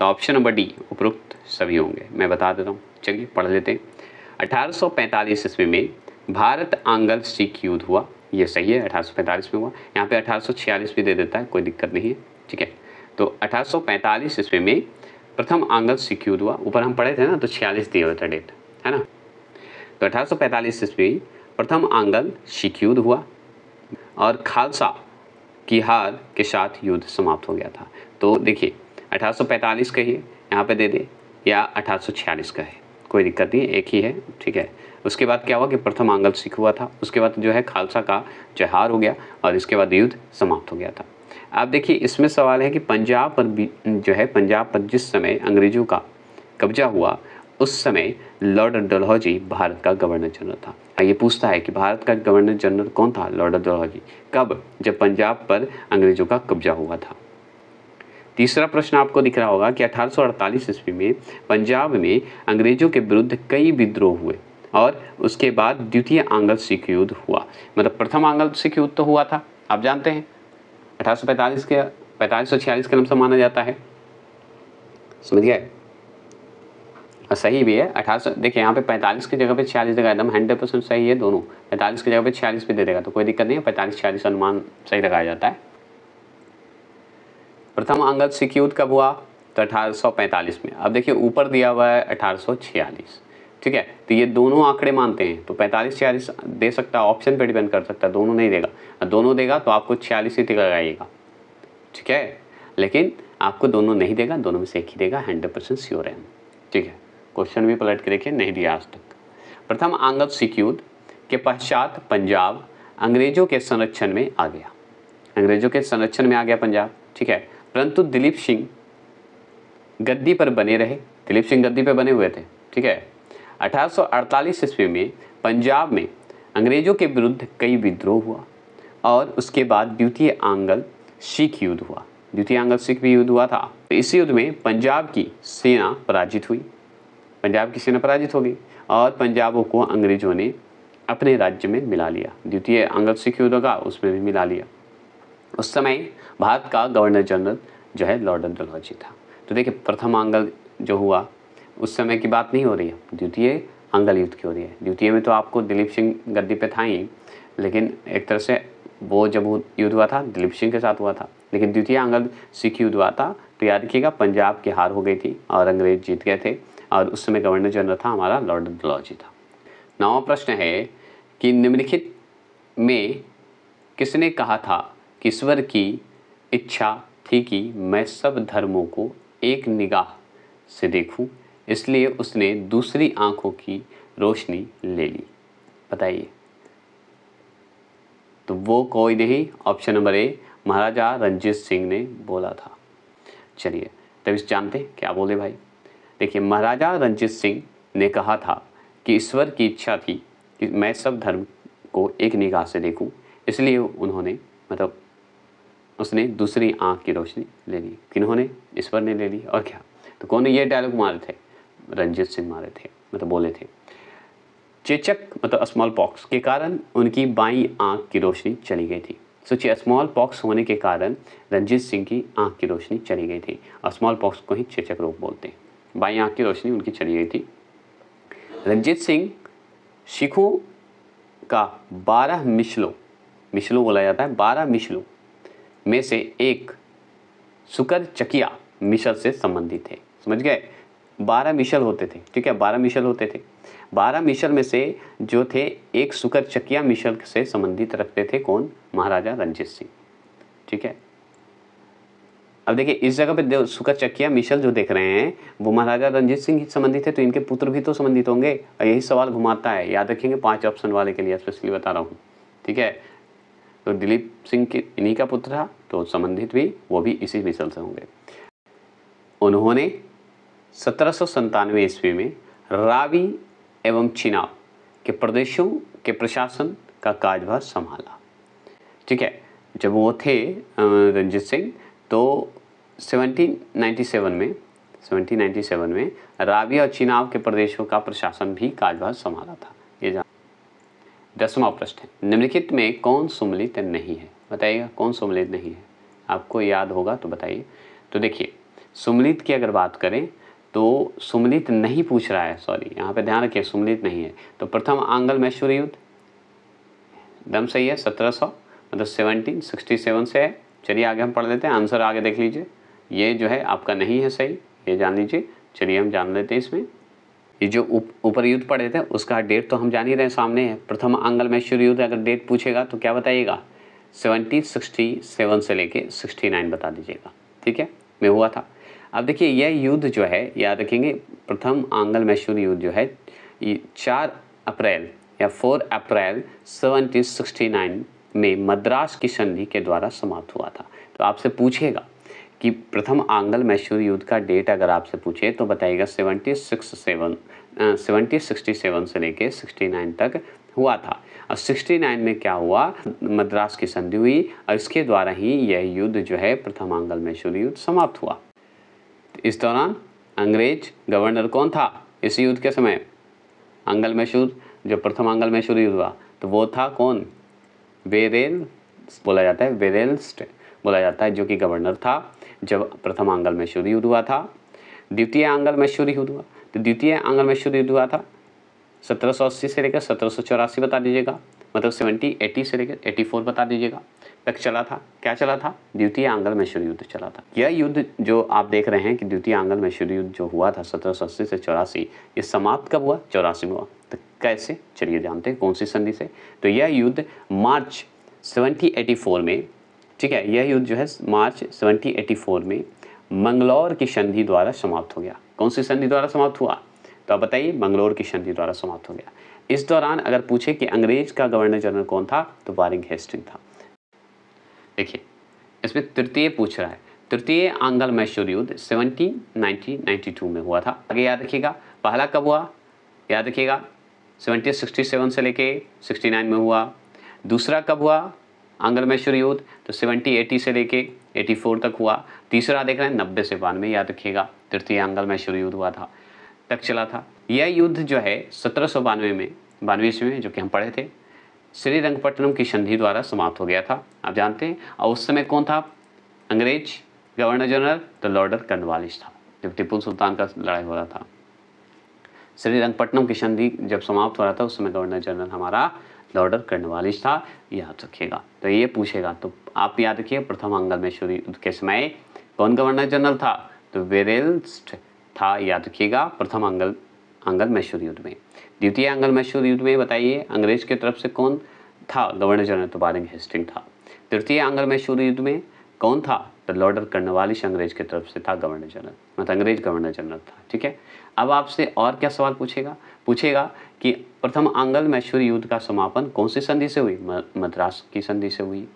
तो ऑप्शन नंबर डी उपरोक्त सभी होंगे मैं बता देता हूँ चलिए पढ़ लेते हैं पैंतालीस ईस्वी में भारत आंगल सिख युद्ध हुआ ये सही है अठारह में हुआ यहाँ पे अठारह भी दे देता है कोई दिक्कत नहीं है ठीक है तो अठारह ईस्वी में प्रथम आंगल सिक्योर हुआ ऊपर हम पढ़े थे ना तो छियालीस दिए हुए था डेट है ना तो अठारह ईस्वी प्रथम आंगल सिक्योर हुआ और खालसा की हार के साथ युद्ध समाप्त हो गया था तो देखिए 1845 कहिए यहाँ पे दे दे या 1846 का है कोई दिक्कत नहीं एक ही है ठीक है उसके बाद क्या हुआ कि प्रथम आंगल सिख हुआ था उसके बाद जो है खालसा का जहार हो गया और इसके बाद युद्ध समाप्त हो गया था आप देखिए इसमें सवाल है कि पंजाब पर भी जो है पंजाब पर जिस समय अंग्रेज़ों का कब्जा हुआ उस समय लॉर्ड डलहौजी भारत का गवर्नर जनरल था ये पूछता है कि भारत का गवर्नर जनरल कौन था लॉर्ड डलहौजी कब जब पंजाब पर अंग्रेज़ों का कब्जा हुआ था तीसरा प्रश्न आपको दिख रहा होगा कि 1848 ईस्वी में पंजाब में अंग्रेज़ों के विरुद्ध कई विद्रोह हुए और उसके बाद द्वितीय आंगल सिख युद्ध हुआ मतलब प्रथम आंगल सिख युद्ध तो हुआ था आप जानते हैं अठारह के पैंतालीस के नाम से माना जाता है समझ गए सही भी है अठारह देखिए यहाँ पे पैंतालीस की जगह पे छियालीस देगा एकदम हंड्रेड परसेंट सही है दोनों पैंतालीस की जगह पे छियालीस भी दे देगा तो कोई दिक्कत नहीं है पैंतालीस छियालीस अनुमान सही लगाया जाता है प्रथम अंगत सिक्यूत युद्ध कब हुआ तो 1845 में अब देखिए ऊपर दिया हुआ है 1846 ठीक है तो ये दोनों आंकड़े मानते हैं तो पैंतालीस छियालीस दे सकता है ऑप्शन पर डिपेंड कर सकता है दोनों नहीं देगा दोनों देगा तो आपको छियालीस ही लगाइएगा ठीक है लेकिन आपको दोनों नहीं देगा दोनों में से एक ही देगा हंड्रेड परसेंट श्योर है ठीक है क्वेश्चन भी पलट के देखिए नहीं दिया आज तक प्रथम आंगद सिक्यूद के पश्चात पंजाब अंग्रेजों के संरक्षण में आ गया अंग्रेजों के संरक्षण में आ गया पंजाब ठीक है परंतु दिलीप सिंह गद्दी पर बने रहे दिलीप सिंह गद्दी पर बने हुए थे ठीक है 1848 ईस्वी में पंजाब में अंग्रेज़ों के विरुद्ध कई विद्रोह हुआ और उसके बाद द्वितीय आंगल सिख युद्ध हुआ द्वितीय आंगल सिख भी युद्ध हुआ था तो इस युद्ध में पंजाब की सेना पराजित हुई पंजाब की सेना पराजित हो गई और पंजाबों को अंग्रेज़ों ने अपने राज्य में मिला लिया द्वितीय आंगल सिख युद्ध का उसमें भी मिला लिया उस समय भारत का गवर्नर जनरल जो है लॉर्ड डलहौजी था तो देखिए प्रथम आंगल जो हुआ उस समय की बात नहीं हो रही है द्वितीय अंगल युद्ध की हो रही है द्वितीय में तो आपको दिलीप सिंह गद्दी पे था ही लेकिन एक तरह से वो जब युद्ध हुआ था दिलीप सिंह के साथ हुआ था लेकिन द्वितीय अंगल सिख युद्ध हुआ था तो याद रखिएगा पंजाब की हार हो गई थी और अंग्रेज जीत गए थे और उस समय गवर्नर जनरल था हमारा लॉर्ड डलॉजी था नवा प्रश्न है कि निम्नलिखित में किसने कहा था कि ईश्वर की इच्छा थी कि मैं सब धर्मों को एक निगाह से देखूं इसलिए उसने दूसरी आंखों की रोशनी ले ली बताइए तो वो कोई नहीं option number A Maharaja Ranjit Singh ने बोला था चलिए तब इस जानते क्या बोले भाई देखिए महाराजा रंजीत सिंह ने कहा था कि ईश्वर की इच्छा थी कि मैं सब धर्म को एक निगाह से देखूं इसलिए उन्होंने मतलब उसने दूसरी आंख की रोशनी ले ली किन्होंने ईश्वर ने ले ली और क्या तो कौन ये डायलॉग मारे थे रंजीत सिंह मारे थे मतलब बोले थे चेचक मतलब स्मॉल पॉक्स के कारण उनकी बाई आंख की रोशनी चली गई थी सोचिए स्मॉल पॉक्स होने के कारण रंजीत सिंह की आंख की रोशनी चली गई थी स्मॉल पॉक्स को ही चेचक रोग बोलते हैं बाई आंख की रोशनी उनकी चली गई थी रंजीत सिंह सिखों का बारह मिशलों मिशलो बोला जाता है बारह मिशलों में से एक सुकर चकिया मिशल से संबंधित थे समझ गए बारह मिशल होते थे ठीक है बारह मिशल होते थे बारह मिशल में से जो थे एक सुकर चकिया मिशल से संबंधित रखते थे कौन महाराजा रंजीत सिंह ठीक है अब देखिए इस जगह पे सुकर चकिया मिशल जो देख रहे हैं वो महाराजा रंजीत सिंह संबंधित है तो इनके पुत्र भी तो संबंधित होंगे और यही सवाल घुमाता है याद रखेंगे पांच ऑप्शन वाले के लिए स्पेशली बता रहा हूँ ठीक है तो दिलीप सिंह के इन्हीं का पुत्र था तो संबंधित भी वो भी इसी मिशल से होंगे उन्होंने सत्रह ईस्वी में रावी एवं चिनाब के प्रदेशों के प्रशासन का कार्यभार संभाला ठीक है जब वो थे रंजीत सिंह तो 1797 में 1797 में रावी और चिनाव के प्रदेशों का प्रशासन भी कार्यभार संभाला था ये जान दसवां प्रश्न है निम्नलिखित में कौन सुमलित नहीं है बताइएगा कौन सुमलित नहीं है आपको याद होगा तो बताइए तो देखिए सुमलित की अगर बात करें तो सुमलित नहीं पूछ रहा है सॉरी यहाँ पे ध्यान रखिए सुमलित नहीं है तो प्रथम आंगल मैश्वर युद्ध दम सही है सत्रह सौ मतलब सेवनटीन सिक्सटी सेवन से है चलिए आगे हम पढ़ लेते हैं आंसर आगे देख लीजिए ये जो है आपका नहीं है सही ये जान लीजिए चलिए हम जान लेते हैं इसमें ये जो ऊपर उप, युद्ध पढ़े थे उसका डेट तो हम जान ही रहे हैं सामने है प्रथम आंगल मैश्वर युद्ध अगर डेट पूछेगा तो क्या बताइएगा सेवनटीन सिक्सटी सेवन से लेके सिक्सटी नाइन बता दीजिएगा ठीक है मैं हुआ था अब देखिए यह युद्ध जो है याद रखेंगे प्रथम आंगल मैशूर युद्ध जो है चार अप्रैल या फोर अप्रैल नाइन में मद्रास की संधि के द्वारा समाप्त हुआ था तो आपसे पूछेगा कि प्रथम आंगल मैशूर युद्ध का डेट अगर आपसे पूछे तो बताइएगा seventy six seven seventy sixty seven से लेके सिक्सटी नाइन तक हुआ था और सिक्सटी नाइन में क्या हुआ मद्रास की संधि हुई और इसके द्वारा ही यह युद्ध जो है प्रथम आंगल मैशूर युद्ध समाप्त हुआ इस दौरान अंग्रेज गवर्नर कौन था इस युद्ध के समय अंगल मैशूर जो प्रथम अंगल मैशूर युद्ध हुआ तो वो था कौन वेरेल बोला जाता है वेरेल्स्ट बोला जाता है जो कि गवर्नर था जब प्रथम आंगल में शुरू युद्ध हुआ था द्वितीय आंगल शुरू युद्ध हुआ तो द्वितीय आंगल में शुरू युद्ध हुआ था सत्रह से लेकर सत्रह बता दीजिएगा मतलब सेवेंटी 80 से लेकर 84 फोर बता दीजिएगा तक चला था क्या चला था द्वितीय आंगल मैश्वर युद्ध चला था यह युद्ध जो आप देख रहे हैं कि द्वितीय आंगल मैश्वर युद्ध जो हुआ था सत्रह से चौरासी ये समाप्त कब हुआ चौरासी में हुआ तो कैसे चलिए जानते हैं कौन सी संधि से तो यह युद्ध मार्च फोर में ठीक है यह युद्ध जो है मार्च फोर में मंगलौर की संधि द्वारा समाप्त हो गया कौन सी संधि द्वारा समाप्त हुआ तो आप बताइए मंगलौर की संधि द्वारा समाप्त हो गया इस दौरान अगर पूछे कि अंग्रेज का गवर्नर जनरल कौन था तो वारिंग हेस्टिंग था देखिए इसमें तृतीय पूछ रहा है तृतीय आंगल मैशोर युद्ध सेवनटीन नाइनटीन नाइन्टी टू में हुआ था आगे याद रखिएगा पहला कब हुआ याद रखिएगा सेवनटीन सिक्सटी सेवन से लेके सिक्सटी नाइन में हुआ दूसरा कब हुआ आंगल मैशूर युद्ध तो सेवनटी एटी से लेके एटी फोर तक हुआ तीसरा देख रहे हैं नब्बे से बानवे याद रखिएगा तृतीय आंगल मैशूर युद्ध हुआ था तक चला था यह युद्ध जो है सत्रह सौ बानवे में बानवे ईस्वी में जो कि हम पढ़े थे श्री रंगपट्टनम की संधि द्वारा समाप्त हो गया था आप जानते हैं और उस समय कौन था अंग्रेज governor general the Lord Cornwallis था जब टिपू सुल्तान का लड़ाई हो रहा था श्री रंगपट्टनम की संधि जब समाप्त हो रहा था उस समय गवर्नर जनरल हमारा लॉर्डर कंडवालिश था याद रखिएगा तो ये पूछेगा तो आप याद रखिए प्रथम अंगल में शुरू के समय कौन गवर्नर जनरल था तो वेरेल्स था याद रखिएगा प्रथम अंगल आंगल मैशूर युद्ध में द्वितीय आंगल मैशूर युद्ध में बताइए अंग्रेज की तरफ से कौन था गवर्नर जनरल तो बारिंग हेस्टिंग था तृतीय आंगल मैशूर युद्ध में कौन था द तो लॉर्डर कर्नवालिश अंग्रेज की तरफ से था गवर्नर जनरल मतलब अंग्रेज गवर्नर जनरल था ठीक है अब आपसे और क्या सवाल पूछेगा पूछेगा कि प्रथम आंगल मैशूर युद्ध का समापन कौन सी संधि से हुई मद्रास की संधि से हुई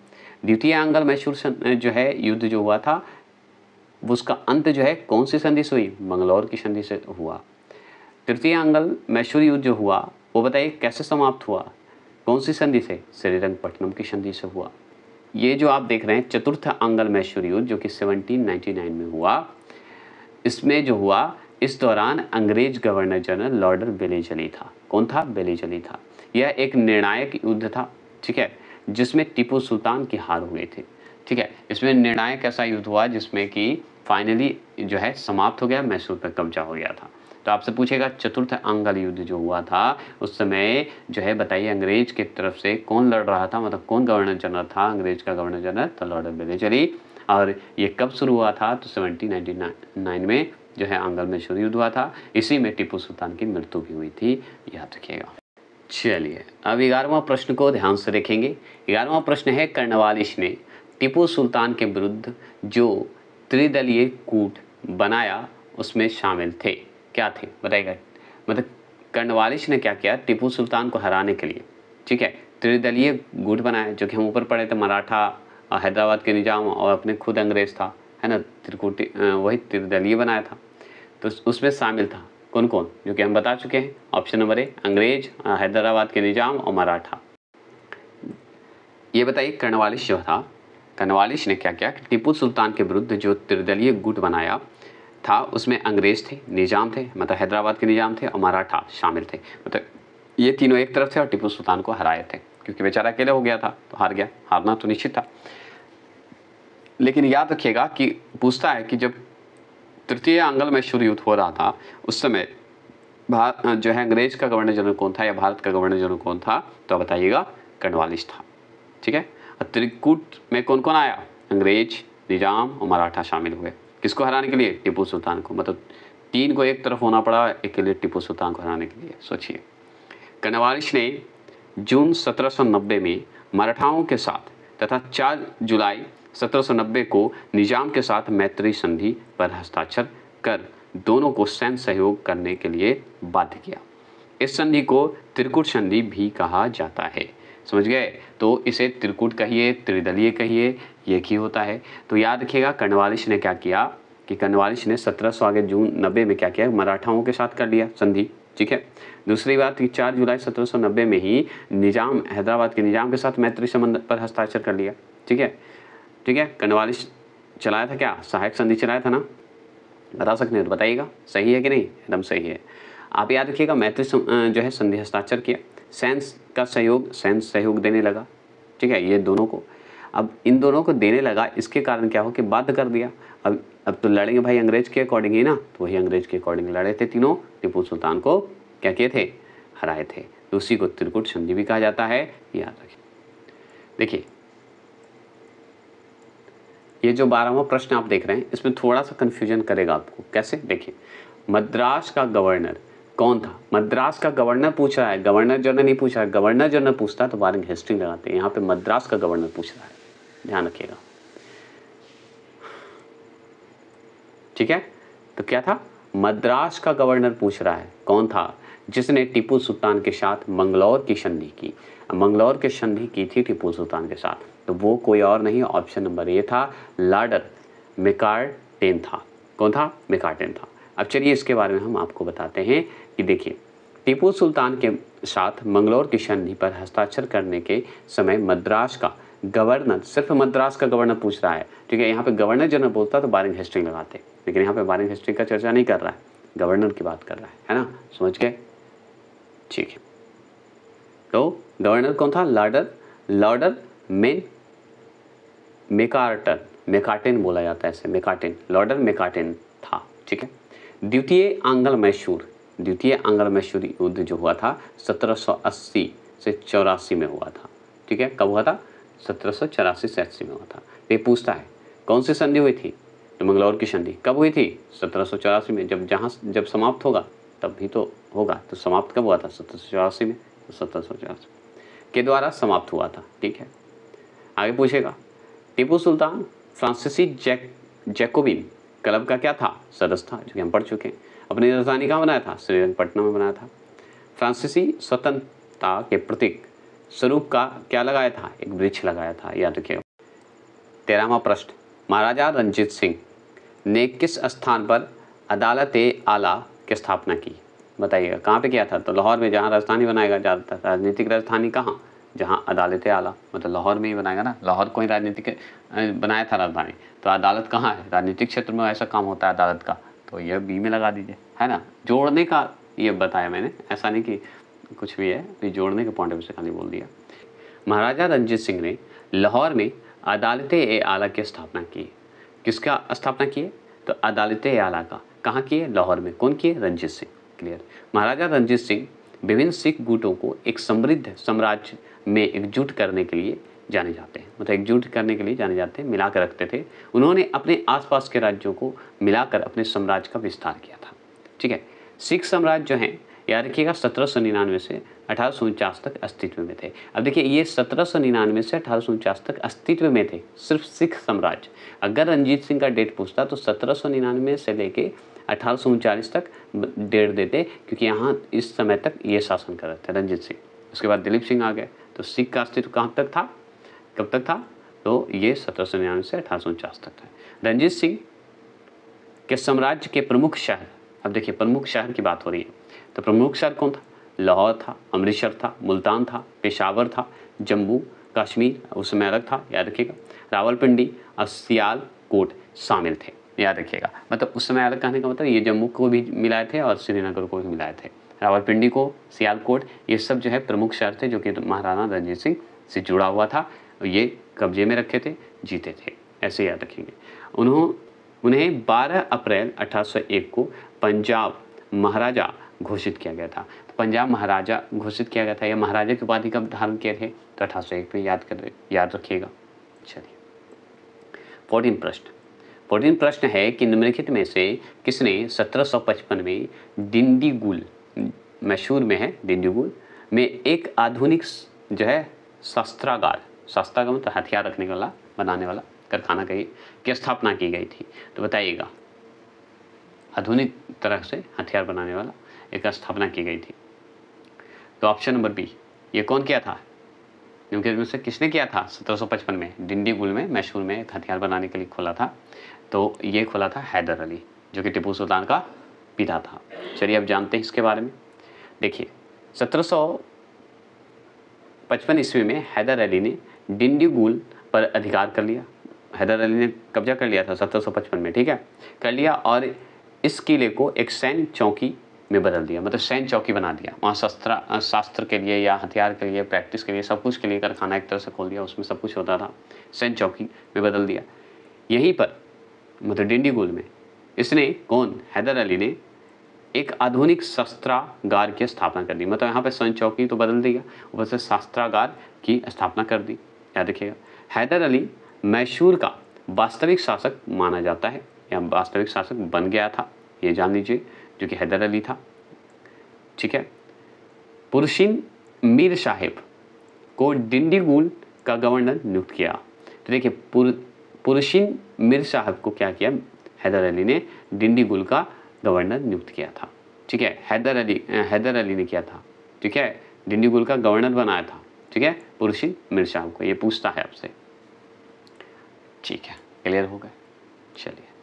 द्वितीय आंगल मैशूर जो है युद्ध जो हुआ था उसका अंत जो है कौन सी संधि से हुई मंगलौर की संधि से हुआ तृतीय आंगल मैशूर युद्ध जो हुआ वो बताइए कैसे समाप्त हुआ कौन सी संधि से श्रीरंगपट्टनम की संधि से हुआ ये जो आप देख रहे हैं चतुर्थ अंगल मैशूर युद्ध जो कि 1799 में हुआ इसमें जो हुआ इस दौरान अंग्रेज गवर्नर जनरल लॉर्डर बेलेजली था कौन था बेलेजली था यह एक निर्णायक युद्ध था ठीक है जिसमें टीपू सुल्तान की हार हुए थे ठीक है इसमें निर्णायक ऐसा युद्ध हुआ जिसमें कि फाइनली जो है समाप्त हो गया मैसूर पर कब्जा हो गया था तो आपसे पूछेगा चतुर्थ अंगल युद्ध जो हुआ था उस समय जो है बताइए अंग्रेज की तरफ से कौन लड़ रहा था मतलब कौन गवर्नर जनरल था अंग्रेज का गवर्नर जनरल तो लॉर्ड बेले चली और ये कब शुरू हुआ था तो सेवनटीन नाइन में जो है आंगल में शुरू युद्ध हुआ था इसी में टीपू सुल्तान की मृत्यु भी हुई थी याद रखिएगा चलिए अब ग्यारहवा प्रश्न को ध्यान से देखेंगे ग्यारहवा प्रश्न है कर्णवालिश ने टीपू सुल्तान के विरुद्ध जो त्रिदलीय कूट बनाया उसमें शामिल थे क्या थी बताएगा मतलब कर्णवालिश ने क्या किया टीपू सुल्तान को हराने के लिए ठीक है त्रिदलीय गुट बनाया जो कि हम ऊपर पढ़े थे मराठा हैदराबाद के निजाम और अपने खुद अंग्रेज था है ना त्रिकुटी वही त्रिदलीय बनाया था तो उसमें शामिल था कौन कौन जो कि हम बता चुके हैं ऑप्शन नंबर ए अंग्रेज हैदराबाद के निजाम और मराठा ये बताइए कर्णवालिश जो था कर्णवालिश ने क्या किया कि टीपू सुल्तान के विरुद्ध जो त्रिदलीय गुट बनाया था उसमें अंग्रेज़ थे निज़ाम थे मतलब हैदराबाद के निज़ाम थे और मराठा शामिल थे मतलब ये तीनों एक तरफ थे और टिपू सुल्तान को हराए थे क्योंकि बेचारा अकेले हो गया था तो हार गया हारना तो निश्चित था लेकिन याद रखिएगा कि पूछता है कि जब तृतीय आंगल में शुरू युद्ध हो रहा था उस समय भारत जो है अंग्रेज का गवर्नर जनरल कौन था या भारत का गवर्नर जनरल कौन था तो बताइएगा कंडवालिस था ठीक है और में कौन कौन आया अंग्रेज निजाम और मराठा शामिल हुए किसको हराने के लिए टीपू सुल्तान को मतलब तीन को एक तरफ होना पड़ा लिए टीपू सुल्तान को हराने के लिए सोचिए कनवारिश ने जून 1790 में मराठाओं के साथ तथा 4 जुलाई 1790 को निजाम के साथ मैत्री संधि पर हस्ताक्षर कर दोनों को सैन्य सहयोग करने के लिए बाध्य किया इस संधि को त्रिकुट संधि भी कहा जाता है समझ गए तो इसे त्रिकुट कहिए त्रिदलीय कहिए ये की होता है तो याद रखिएगा कर्णवालिश ने क्या किया कि कर्णवालिश ने सत्रह सौ आगे जून नब्बे में क्या किया मराठाओं के साथ कर लिया संधि ठीक है दूसरी बात कि चार जुलाई नब्बे में ही निजाम हैदराबाद के निजाम के साथ मैत्री संबंध पर हस्ताक्षर कर लिया ठीक है ठीक है कर्णवालिश चलाया था क्या सहायक संधि चलाया था ना बता सकते हैं तो बताइएगा सही है कि नहीं एकदम सही है आप याद रखिएगा मैत्री जो है संधि हस्ताक्षर किया सेंस का सहयोग सेंस सहयोग देने लगा ठीक है ये दोनों को अब इन दोनों को देने लगा इसके कारण क्या हो कि बाध्य कर दिया अब अब तो लड़ेंगे भाई अंग्रेज के अकॉर्डिंग ही ना तो वही अंग्रेज के अकॉर्डिंग लड़े थे तीनों टिपू सुल्तान को क्या किए थे हराए थे तो उसी को त्रिकुट संधि भी कहा जाता है याद रखिए देखिए ये जो बारहवा प्रश्न आप देख रहे हैं इसमें थोड़ा सा कन्फ्यूजन करेगा आपको कैसे देखिए मद्रास का गवर्नर कौन था मद्रास का गवर्नर पूछ रहा है गवर्नर जनरल नहीं पूछ रहा है गवर्नर जनरल पूछता है तो बारह हिस्ट्री लगाते हैं यहाँ पे मद्रास का गवर्नर पूछ रहा है ध्यान रखिएगा ठीक है तो क्या था मद्रास का गवर्नर पूछ रहा है कौन था जिसने टीपू सुल्तान के साथ मंगलौर की संधि की मंगलौर की संधि की थी टीपू सुल्तान के साथ तो वो कोई और नहीं ऑप्शन नंबर ये था लाडर मेकार टेन था कौन था मेकार टेन था अब चलिए इसके बारे में हम आपको बताते हैं कि देखिए टीपू सुल्तान के साथ मंगलौर की संधि पर हस्ताक्षर करने के समय मद्रास का गवर्नर सिर्फ मद्रास का गवर्नर पूछ रहा है ठीक है यहाँ पे गवर्नर जनरल बोलता तो बारिंग हिस्ट्री लगाते लेकिन यहाँ पे बारिंग हिस्ट्री का चर्चा नहीं कर रहा है गवर्नर की बात कर रहा है है ना समझ गए ठीक है तो गवर्नर कौन था लॉर्डर लॉर्डर मेन मेकार्टन मेकार्टेन बोला जाता है ऐसे मेकार्टेन लॉर्डर मेकार्टेन था ठीक है द्वितीय आंगल मैशूर द्वितीय आंगल मैशूर युद्ध जो हुआ था 1780 से चौरासी में हुआ था ठीक है कब हुआ था सत्रह सौ चौरासी से में हुआ था तो ये पूछता है कौन सी संधि हुई थी तो मंगलौर की संधि कब हुई थी सत्रह में जब जहाँ जब समाप्त होगा तब भी तो होगा तो समाप्त कब हुआ था सत्रह में तो सत्रह के द्वारा समाप्त हुआ था ठीक है आगे पूछेगा टीपू सुल्तान फ्रांसीसी जैक जैकोबिन क्लब का क्या था सदस्य था जो कि हम पढ़ चुके हैं अपनी राजधानी कहाँ बनाया था श्रीरंगपटना में बनाया था फ्रांसीसी स्वतंत्रता के प्रतीक स्वरूप का क्या लगाया था एक वृक्ष लगाया था याद रखिएगा तेरहवा प्रश्न महाराजा रंजीत सिंह ने किस स्थान पर अदालत आला की स्थापना की बताइएगा कहाँ पे किया था तो लाहौर में जहाँ राजधानी बनाएगा ज़्यादातर राजनीतिक राजधानी कहाँ जहाँ अदालत आला मतलब लाहौर में ही बनाएगा ना लाहौर को ही राजनीतिक बनाया था राजधानी तो अदालत कहाँ है राजनीतिक क्षेत्र में ऐसा काम होता है अदालत का तो यह बी में लगा दीजिए है ना जोड़ने का ये बताया मैंने ऐसा नहीं कि कुछ भी है तो जोड़ने के पॉइंट ऑफ से खाली बोल दिया महाराजा रंजीत सिंह ने लाहौर में अदालत ए आला की स्थापना की किसका स्थापना किए तो अदालत ए आला का कहाँ किए लाहौर में कौन किए रंजीत सिंह क्लियर महाराजा रंजीत सिंह विभिन्न सिख गुटों को एक समृद्ध साम्राज्य में एकजुट करने के लिए जाने जाते हैं मतलब एकजुट करने के लिए जाने जाते हैं मिला कर रखते थे उन्होंने अपने आसपास के राज्यों को मिलाकर अपने साम्राज्य का विस्तार किया था ठीक है सिख साम्राज्य जो हैं याद रखिएगा सत्रह सौ निन्यानवे से अठारह सौ उनचास तक अस्तित्व में थे अब देखिए ये सत्रह सौ निन्यानवे से अठारह सौ उनचास तक अस्तित्व में थे सिर्फ सिख साम्राज्य अगर रंजीत सिंह का डेट पूछता तो सत्रह सौ निन्यानवे से लेके अठारह सौ उनचालीस तक डेट देते क्योंकि यहाँ इस समय तक ये शासन कर रहे थे रंजीत सिंह उसके बाद दिलीप सिंह आ गए तो सिख का अस्तित्व कहाँ तक था कब तक था तो ये सत्रह सौ निन्यानवे से अठारह सौ उनचास तक था रंजीत सिंह के साम्राज्य के प्रमुख शहर अब देखिए प्रमुख शहर की बात हो रही है तो प्रमुख शहर कौन था लाहौर था अमृतसर था मुल्तान था पेशावर था जम्मू कश्मीर उस समय अलग था याद रखिएगा रावलपिंडी और कोट शामिल थे याद रखिएगा मतलब उस समय अलग कहने का मतलब ये जम्मू को भी मिलाए थे और श्रीनगर को भी मिलाए थे रावलपिंडी को सियालकोट ये सब जो है प्रमुख शहर थे जो कि महाराणा रणजीत सिंह से जुड़ा हुआ था ये कब्जे में रखे थे जीते थे ऐसे याद रखेंगे उन्होंने उन्हें 12 अप्रैल 1801 को पंजाब महाराजा घोषित किया गया था तो पंजाब महाराजा घोषित किया गया था या महाराजा की उपाधि कब धारण किए थे तो अठारह में याद कर याद रखिएगा चलिए फोर्टीन प्रश्न फोर्टीन प्रश्न है कि निम्नलिखित में से किसने 1755 में डिंडीगुल मशहूर में है डिंडीगुल में एक आधुनिक जो है शस्त्रागार शस्त्रागार मतलब हथियार रखने वाला बनाने वाला कारखाना कही की स्थापना की गई थी तो बताइएगा आधुनिक तरह से हथियार बनाने वाला एक स्थापना की गई थी तो ऑप्शन नंबर बी ये कौन किया था क्योंकि में से किसने किया था 1755 में डिंडीगुल में मैशूर में एक हथियार बनाने के लिए खोला था तो ये खोला था हैदर अली जो कि टिपू सुल्तान का पिता था चलिए अब जानते हैं इसके बारे में देखिए 1755 ईस्वी में हैदर अली ने डिंडीगुल पर अधिकार कर लिया हैदर अली ने कब्जा कर लिया था 1755 में ठीक है कर लिया और इस किले को एक सैन्य चौकी में बदल दिया मतलब सैन चौकी बना दिया वहाँ शस्त्र शास्त्र के लिए या हथियार के लिए प्रैक्टिस के लिए सब कुछ के लिए कारखाना एक तरह से खोल दिया उसमें सब कुछ होता था सैन चौकी में बदल दिया यहीं पर मतलब डिंडीगुल में इसने कौन हैदर अली ने एक आधुनिक शस्त्रागार की स्थापना कर दी मतलब यहाँ पर सैन चौकी तो बदल दिया ऊपर से शास्त्रागार की स्थापना कर दी याद रखिएगा हैदर अली मैशूर का वास्तविक शासक माना जाता है या वास्तविक शासक बन गया था ये जान लीजिए जो कि हैदर अली था ठीक है पुरुषिन मीर साहिब को डिंडीगुल का गवर्नर नियुक्त किया तो देखिए पुरुषिन मीर साहब को क्या किया हैदर अली ने डिंडीगुल का गवर्नर नियुक्त किया था ठीक है हैदर अली हैदर अली ने किया था ठीक है डिंडीगुल का गवर्नर बनाया था ठीक है पुरुषिन मीर साहब को ये पूछता है आपसे ठीक है क्लियर हो गए चलिए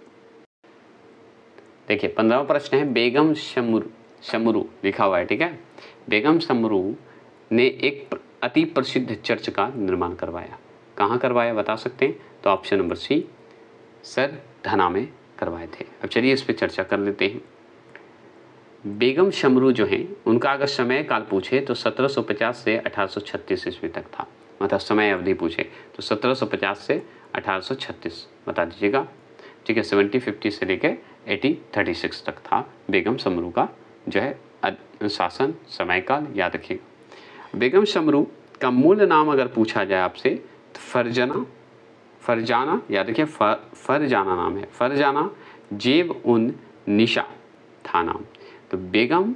देखिए पंद्रहवा प्रश्न है बेगम शमरू शमरू लिखा हुआ है ठीक है बेगम शमरू ने एक अति प्रसिद्ध चर्च का निर्माण करवाया कहाँ करवाया बता सकते हैं तो ऑप्शन नंबर सी सर धना में करवाए थे अब चलिए इस पर चर्चा कर लेते हैं बेगम शमरू जो हैं उनका अगर समय काल पूछे तो 1750 से 1836 ईस्वी तक था मतलब समय अवधि पूछे तो 1750 से 1836 बता दीजिएगा ठीक है 1750 से लेकर 1836 तक था बेगम समरू का जो है शासन समयकाल याद रखिएगा बेगम समरू का मूल नाम अगर पूछा जाए आपसे तो फरजना फरजाना याद रखिए फर फरजाना नाम है फरजाना जेब उन निशा था नाम तो बेगम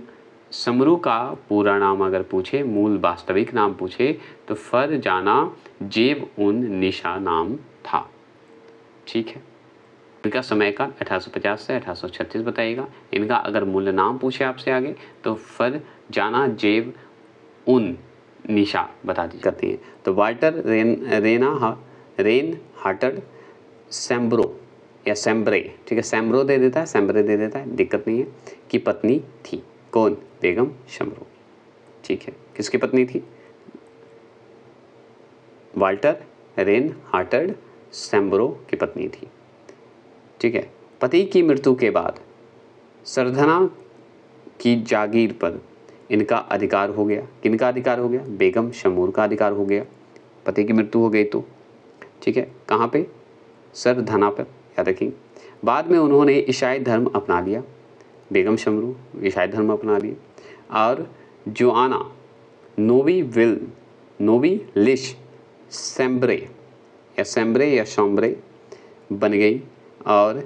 समरू का पूरा नाम अगर पूछे मूल वास्तविक नाम पूछे तो फरजाना जेब उन निशा नाम था ठीक है इनका समय का 1850 से 1836 बताइएगा इनका अगर मूल नाम पूछे आपसे आगे तो फर जाना जेब उन निशा बता दी करती हैं तो वाल्टर रेन रेना हा, रेन हार्टर सेम्ब्रो या सेम्ब्रे ठीक है सेम्ब्रो दे देता है सेम्ब्रे दे देता है दिक्कत नहीं है कि पत्नी थी कौन बेगम शमरो ठीक है किसकी पत्नी थी वाल्टर रेन हार्टर्ड सेम्ब्रो की पत्नी थी ठीक है पति की मृत्यु के बाद सरधना की जागीर पर इनका अधिकार हो गया किन का अधिकार हो गया बेगम शमूर का अधिकार हो गया पति की मृत्यु हो गई तो ठीक है कहाँ पे सरधना पर याद रखें बाद में उन्होंने ईसाई धर्म अपना लिया बेगम शमरू ईसाई धर्म अपना लिया और जोआना नोवी विल नोवी लिश सेम्ब्रे या सैम्बरे या शॉम्बरे बन गई और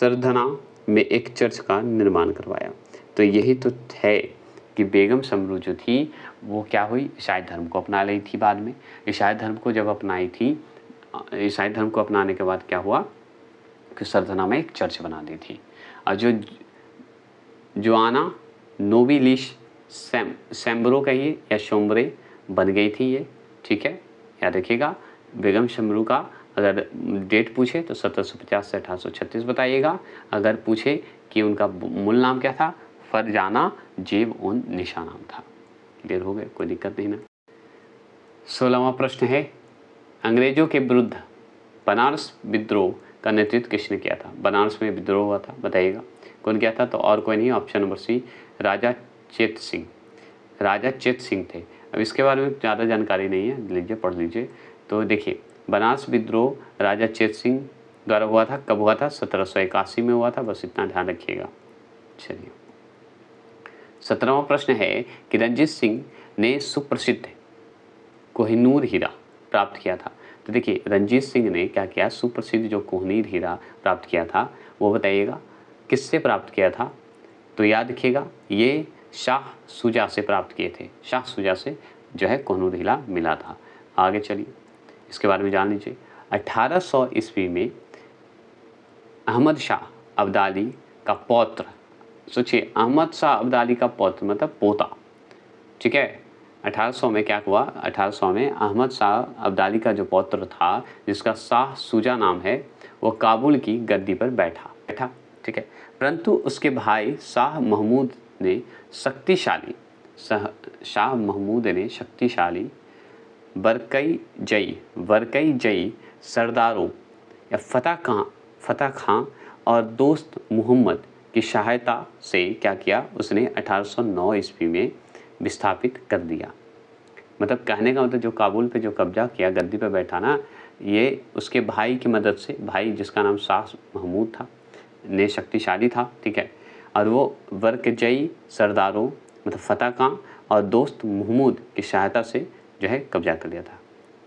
सरधना में एक चर्च का निर्माण करवाया तो यही तो है कि बेगम समरू जो थी वो क्या हुई ईसाई धर्म को अपना ली थी बाद में ईसाई धर्म को जब अपनाई थी ईसाई धर्म को अपनाने के बाद क्या हुआ कि सरधना में एक चर्च बना दी थी और जो जोआना नोबिलिश सैम का कहिए या शोम्बरे बन गई थी ये ठीक है याद रखिएगा बेगम शमरू का अगर डेट पूछे तो सत्रह से अठारह बताइएगा अगर पूछे कि उनका मूल नाम क्या था फरजाना जेब उन निशा नाम था देर हो गए कोई दिक्कत नहीं ना सोलहवा प्रश्न है अंग्रेजों के विरुद्ध बनारस विद्रोह का नेतृत्व किसने किया था बनारस में विद्रोह हुआ था बताइएगा कौन किया था तो और कोई नहीं ऑप्शन नंबर सी राजा चेत सिंह राजा चेत सिंह थे अब इसके बारे में ज़्यादा जानकारी नहीं है लीजिए पढ़ लीजिए तो देखिए बनास विद्रोह राजा चेत सिंह द्वारा हुआ था कब हुआ था सत्रह सौ में हुआ था बस इतना ध्यान रखिएगा चलिए सत्रहवा प्रश्न है कि रंजीत सिंह ने सुप्रसिद्ध कोहिनूर हीरा प्राप्त किया था तो देखिए रंजीत सिंह ने क्या किया सुप्रसिद्ध जो कोहनीर हीरा प्राप्त किया था वो बताइएगा किससे प्राप्त किया था तो याद रखिएगा ये शाह सुजा से प्राप्त किए थे शाह सुजा से जो है कोहनूर हीरा मिला था आगे चलिए इसके बारे में जान लीजिए 1800 सौ ईस्वी में अहमद शाह अब्दाली का पौत्र सोचिए अहमद शाह अब्दाली का पौत्र मतलब पोता ठीक है 1800 में क्या हुआ 1800 में अहमद शाह अब्दाली का जो पौत्र था जिसका शाह सूजा नाम है वो काबुल की गद्दी पर बैठा बैठा ठीक है परंतु उसके भाई शाह महमूद ने शक्तिशाली शाह महमूद ने शक्तिशाली बरकई जई बरकई जई सरदारों या फतेह खां फतेह खां और दोस्त मोहम्मद की सहायता से क्या किया उसने 1809 ईस्वी में विस्थापित कर दिया मतलब कहने का मतलब जो काबुल पे जो कब्जा किया गद्दी बैठा बैठाना ये उसके भाई की मदद से भाई जिसका नाम सास महमूद था ने शक्तिशाली था ठीक है और वो वर्क जई सरदारों मतलब फतेह खां और दोस्त महमूद की सहायता से जो है कब्जा कर लिया था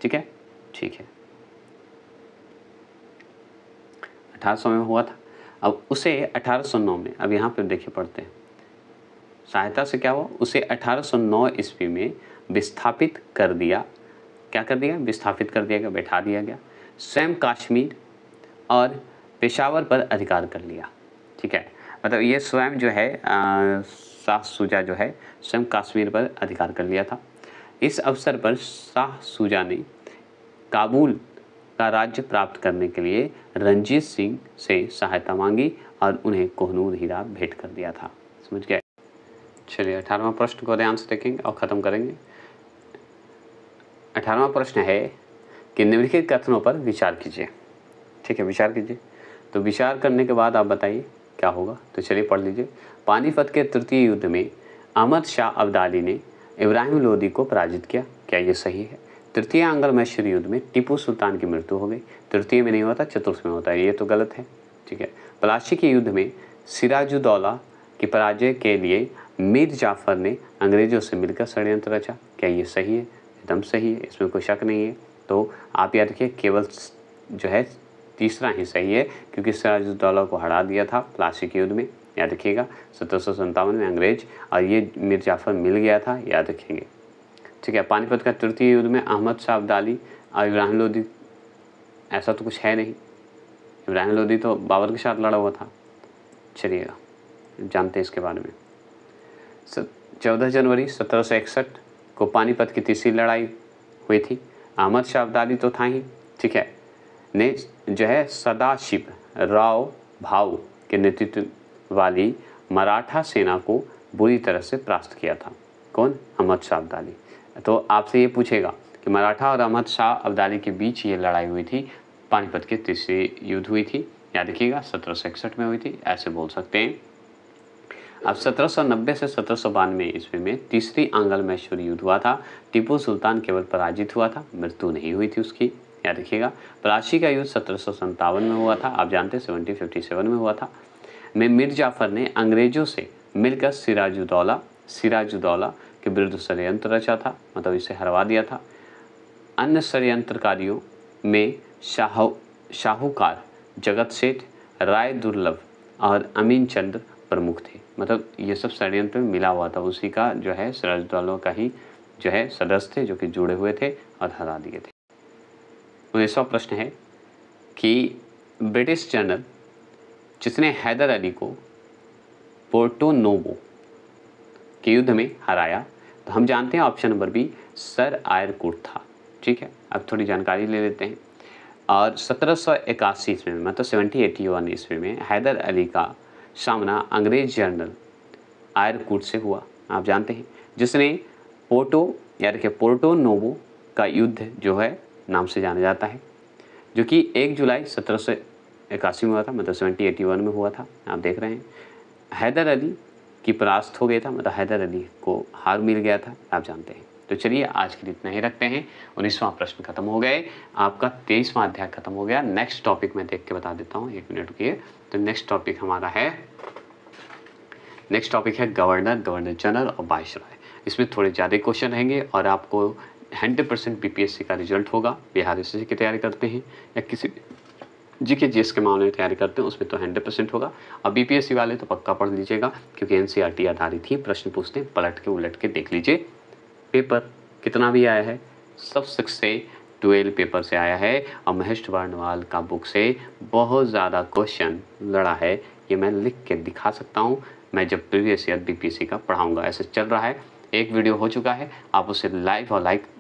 ठीक है ठीक है अठारह में हुआ था अब उसे 1809 में अब यहाँ पर देखिए पढ़ते हैं सहायता से क्या हुआ उसे 1809 ईस्वी में विस्थापित कर दिया क्या कर दिया विस्थापित कर दिया गया बैठा दिया गया स्वयं काश्मीर और पेशावर पर अधिकार कर लिया ठीक है मतलब ये स्वयं जो है सास सुजा जो है स्वयं काश्मीर पर अधिकार कर लिया था इस अवसर पर शाह सूजा ने काबुल का राज्य प्राप्त करने के लिए रंजीत सिंह से सहायता मांगी और उन्हें कोहनूर हीरा भेंट कर दिया था समझ गए चलिए अठारहवा प्रश्न को ध्यान से देखेंगे और ख़त्म करेंगे अठारहवा प्रश्न है कि निम्नलिखित कथनों पर विचार कीजिए ठीक है विचार कीजिए तो विचार करने के बाद आप बताइए क्या होगा तो चलिए पढ़ लीजिए पानीपत के तृतीय युद्ध में अहमद शाह अब्दाली ने इब्राहिम लोदी को पराजित किया क्या ये सही है तृतीय आंगल मैश्वर युद्ध में टीपू सुल्तान की मृत्यु हो गई तृतीय में नहीं होता चतुर्थ में होता है ये तो गलत है ठीक है पलाशी के युद्ध में सिराजुद्दौला की पराजय के लिए मीर जाफर ने अंग्रेजों से मिलकर षडयंत्र रचा क्या ये सही है एकदम सही है इसमें कोई शक नहीं है तो आप याद रखिए केवल जो है तीसरा ही सही है क्योंकि सिराजुद्दौला को हरा दिया था प्लास्टिक युद्ध में याद रखिएगा सत्रह में अंग्रेज और ये मीर जाफर मिल गया था याद रखेंगे ठीक है पानीपत का तृतीय युद्ध में अहमद शाह अब्दाली और इब्राहिम लोदी ऐसा तो कुछ है नहीं इब्राहिम लोदी तो बाबर के साथ लड़ा हुआ था चलिएगा जानते हैं इसके बारे में चौदह जनवरी सत्रह को पानीपत की तीसरी लड़ाई हुई थी अहमद शाह अब्दाली तो था ही ठीक है ने जो है सदाशिव राव भाऊ के नेतृत्व वाली मराठा सेना को बुरी तरह से परास्त किया था कौन अहमद शाह अब्दाली तो आपसे ये पूछेगा कि मराठा और अहमद शाह अब्दाली के बीच ये लड़ाई हुई थी पानीपत के तीसरे युद्ध हुई थी याद रखिएगा सत्रह में हुई थी ऐसे बोल सकते हैं अब 1790 से सत्रह सौ बानवे ईस्वी में तीसरी आंगल मैशूरी युद्ध हुआ था टीपू सुल्तान केवल पराजित हुआ था मृत्यु नहीं हुई थी उसकी याद रखिएगा प्राची का युद्ध सत्रह में हुआ था आप जानते हैं सेवनटीन में हुआ था में मिर जाफ़र ने अंग्रेज़ों से मिलकर सिराजुद्दौला सिराजुद्दौला के विरुद्ध षडयंत्र रचा था मतलब इसे हरवा दिया था अन्य षडयंत्रकारियों में शाह शाहूकार जगत सेठ राय दुर्लभ और अमीन चंद्र प्रमुख थे मतलब ये सब षडयंत्र में मिला हुआ था उसी का जो है सिराजुद्दौला का ही जो है सदस्य थे जो कि जुड़े हुए थे और हरा दिए थे उन्नीसवा प्रश्न है कि ब्रिटिश जनरल जिसने हैदर अली को पोर्टो नोवो के युद्ध में हराया तो हम जानते हैं option number B Sir Eyre Coote था ठीक है अब थोड़ी जानकारी ले लेते हैं और सत्रह सौ इक्यासी ईस्वी में मतलब सेवेंटी एटी वन ईस्वी में हैदर अली का सामना अंग्रेज जनरल आयरकूट से हुआ आप जानते हैं जिसने पोर्टो यानी कि पोर्टो नोवो का युद्ध जो है नाम से जाना जाता है जो कि एक जुलाई सत्रह सौ इक्यासी में हुआ था मतलब सेवेंटी एटी वन में हुआ था आप देख रहे हैं हैदर अली की परास्त हो गया था मतलब हैदर अली को हार मिल गया था आप जानते हैं तो चलिए आज के लिए इतना ही रखते हैं उन्नीसवां प्रश्न खत्म हो गए आपका तेईसवां अध्याय खत्म हो गया नेक्स्ट टॉपिक मैं देख के बता देता हूँ एक मिनट रुकिए तो नेक्स्ट टॉपिक हमारा है नेक्स्ट टॉपिक है गवर्नर गवर्नर जनरल और वायसराय इसमें थोड़े ज़्यादा क्वेश्चन रहेंगे और आपको हंड्रेड परसेंट बी का रिजल्ट होगा बिहार एस की तैयारी करते हैं या किसी जी के जी के मामले में तैयारी करते हैं उसमें तो हंड्रेड परसेंट होगा और बीपीएससी वाले तो पक्का पढ़ लीजिएगा क्योंकि एनसीईआरटी e आधारित ही प्रश्न पूछते हैं पलट के उलट के देख लीजिए पेपर कितना भी आया है सब सिक्स से ट्वेल्व पेपर से आया है और महेश वर्णवाल का बुक से बहुत ज़्यादा क्वेश्चन लड़ा है ये मैं लिख के दिखा सकता हूँ मैं जब प्रीवियस ईयर सी का पढ़ाऊँगा ऐसे चल रहा है एक वीडियो हो चुका है आप उसे लाइव और लाइक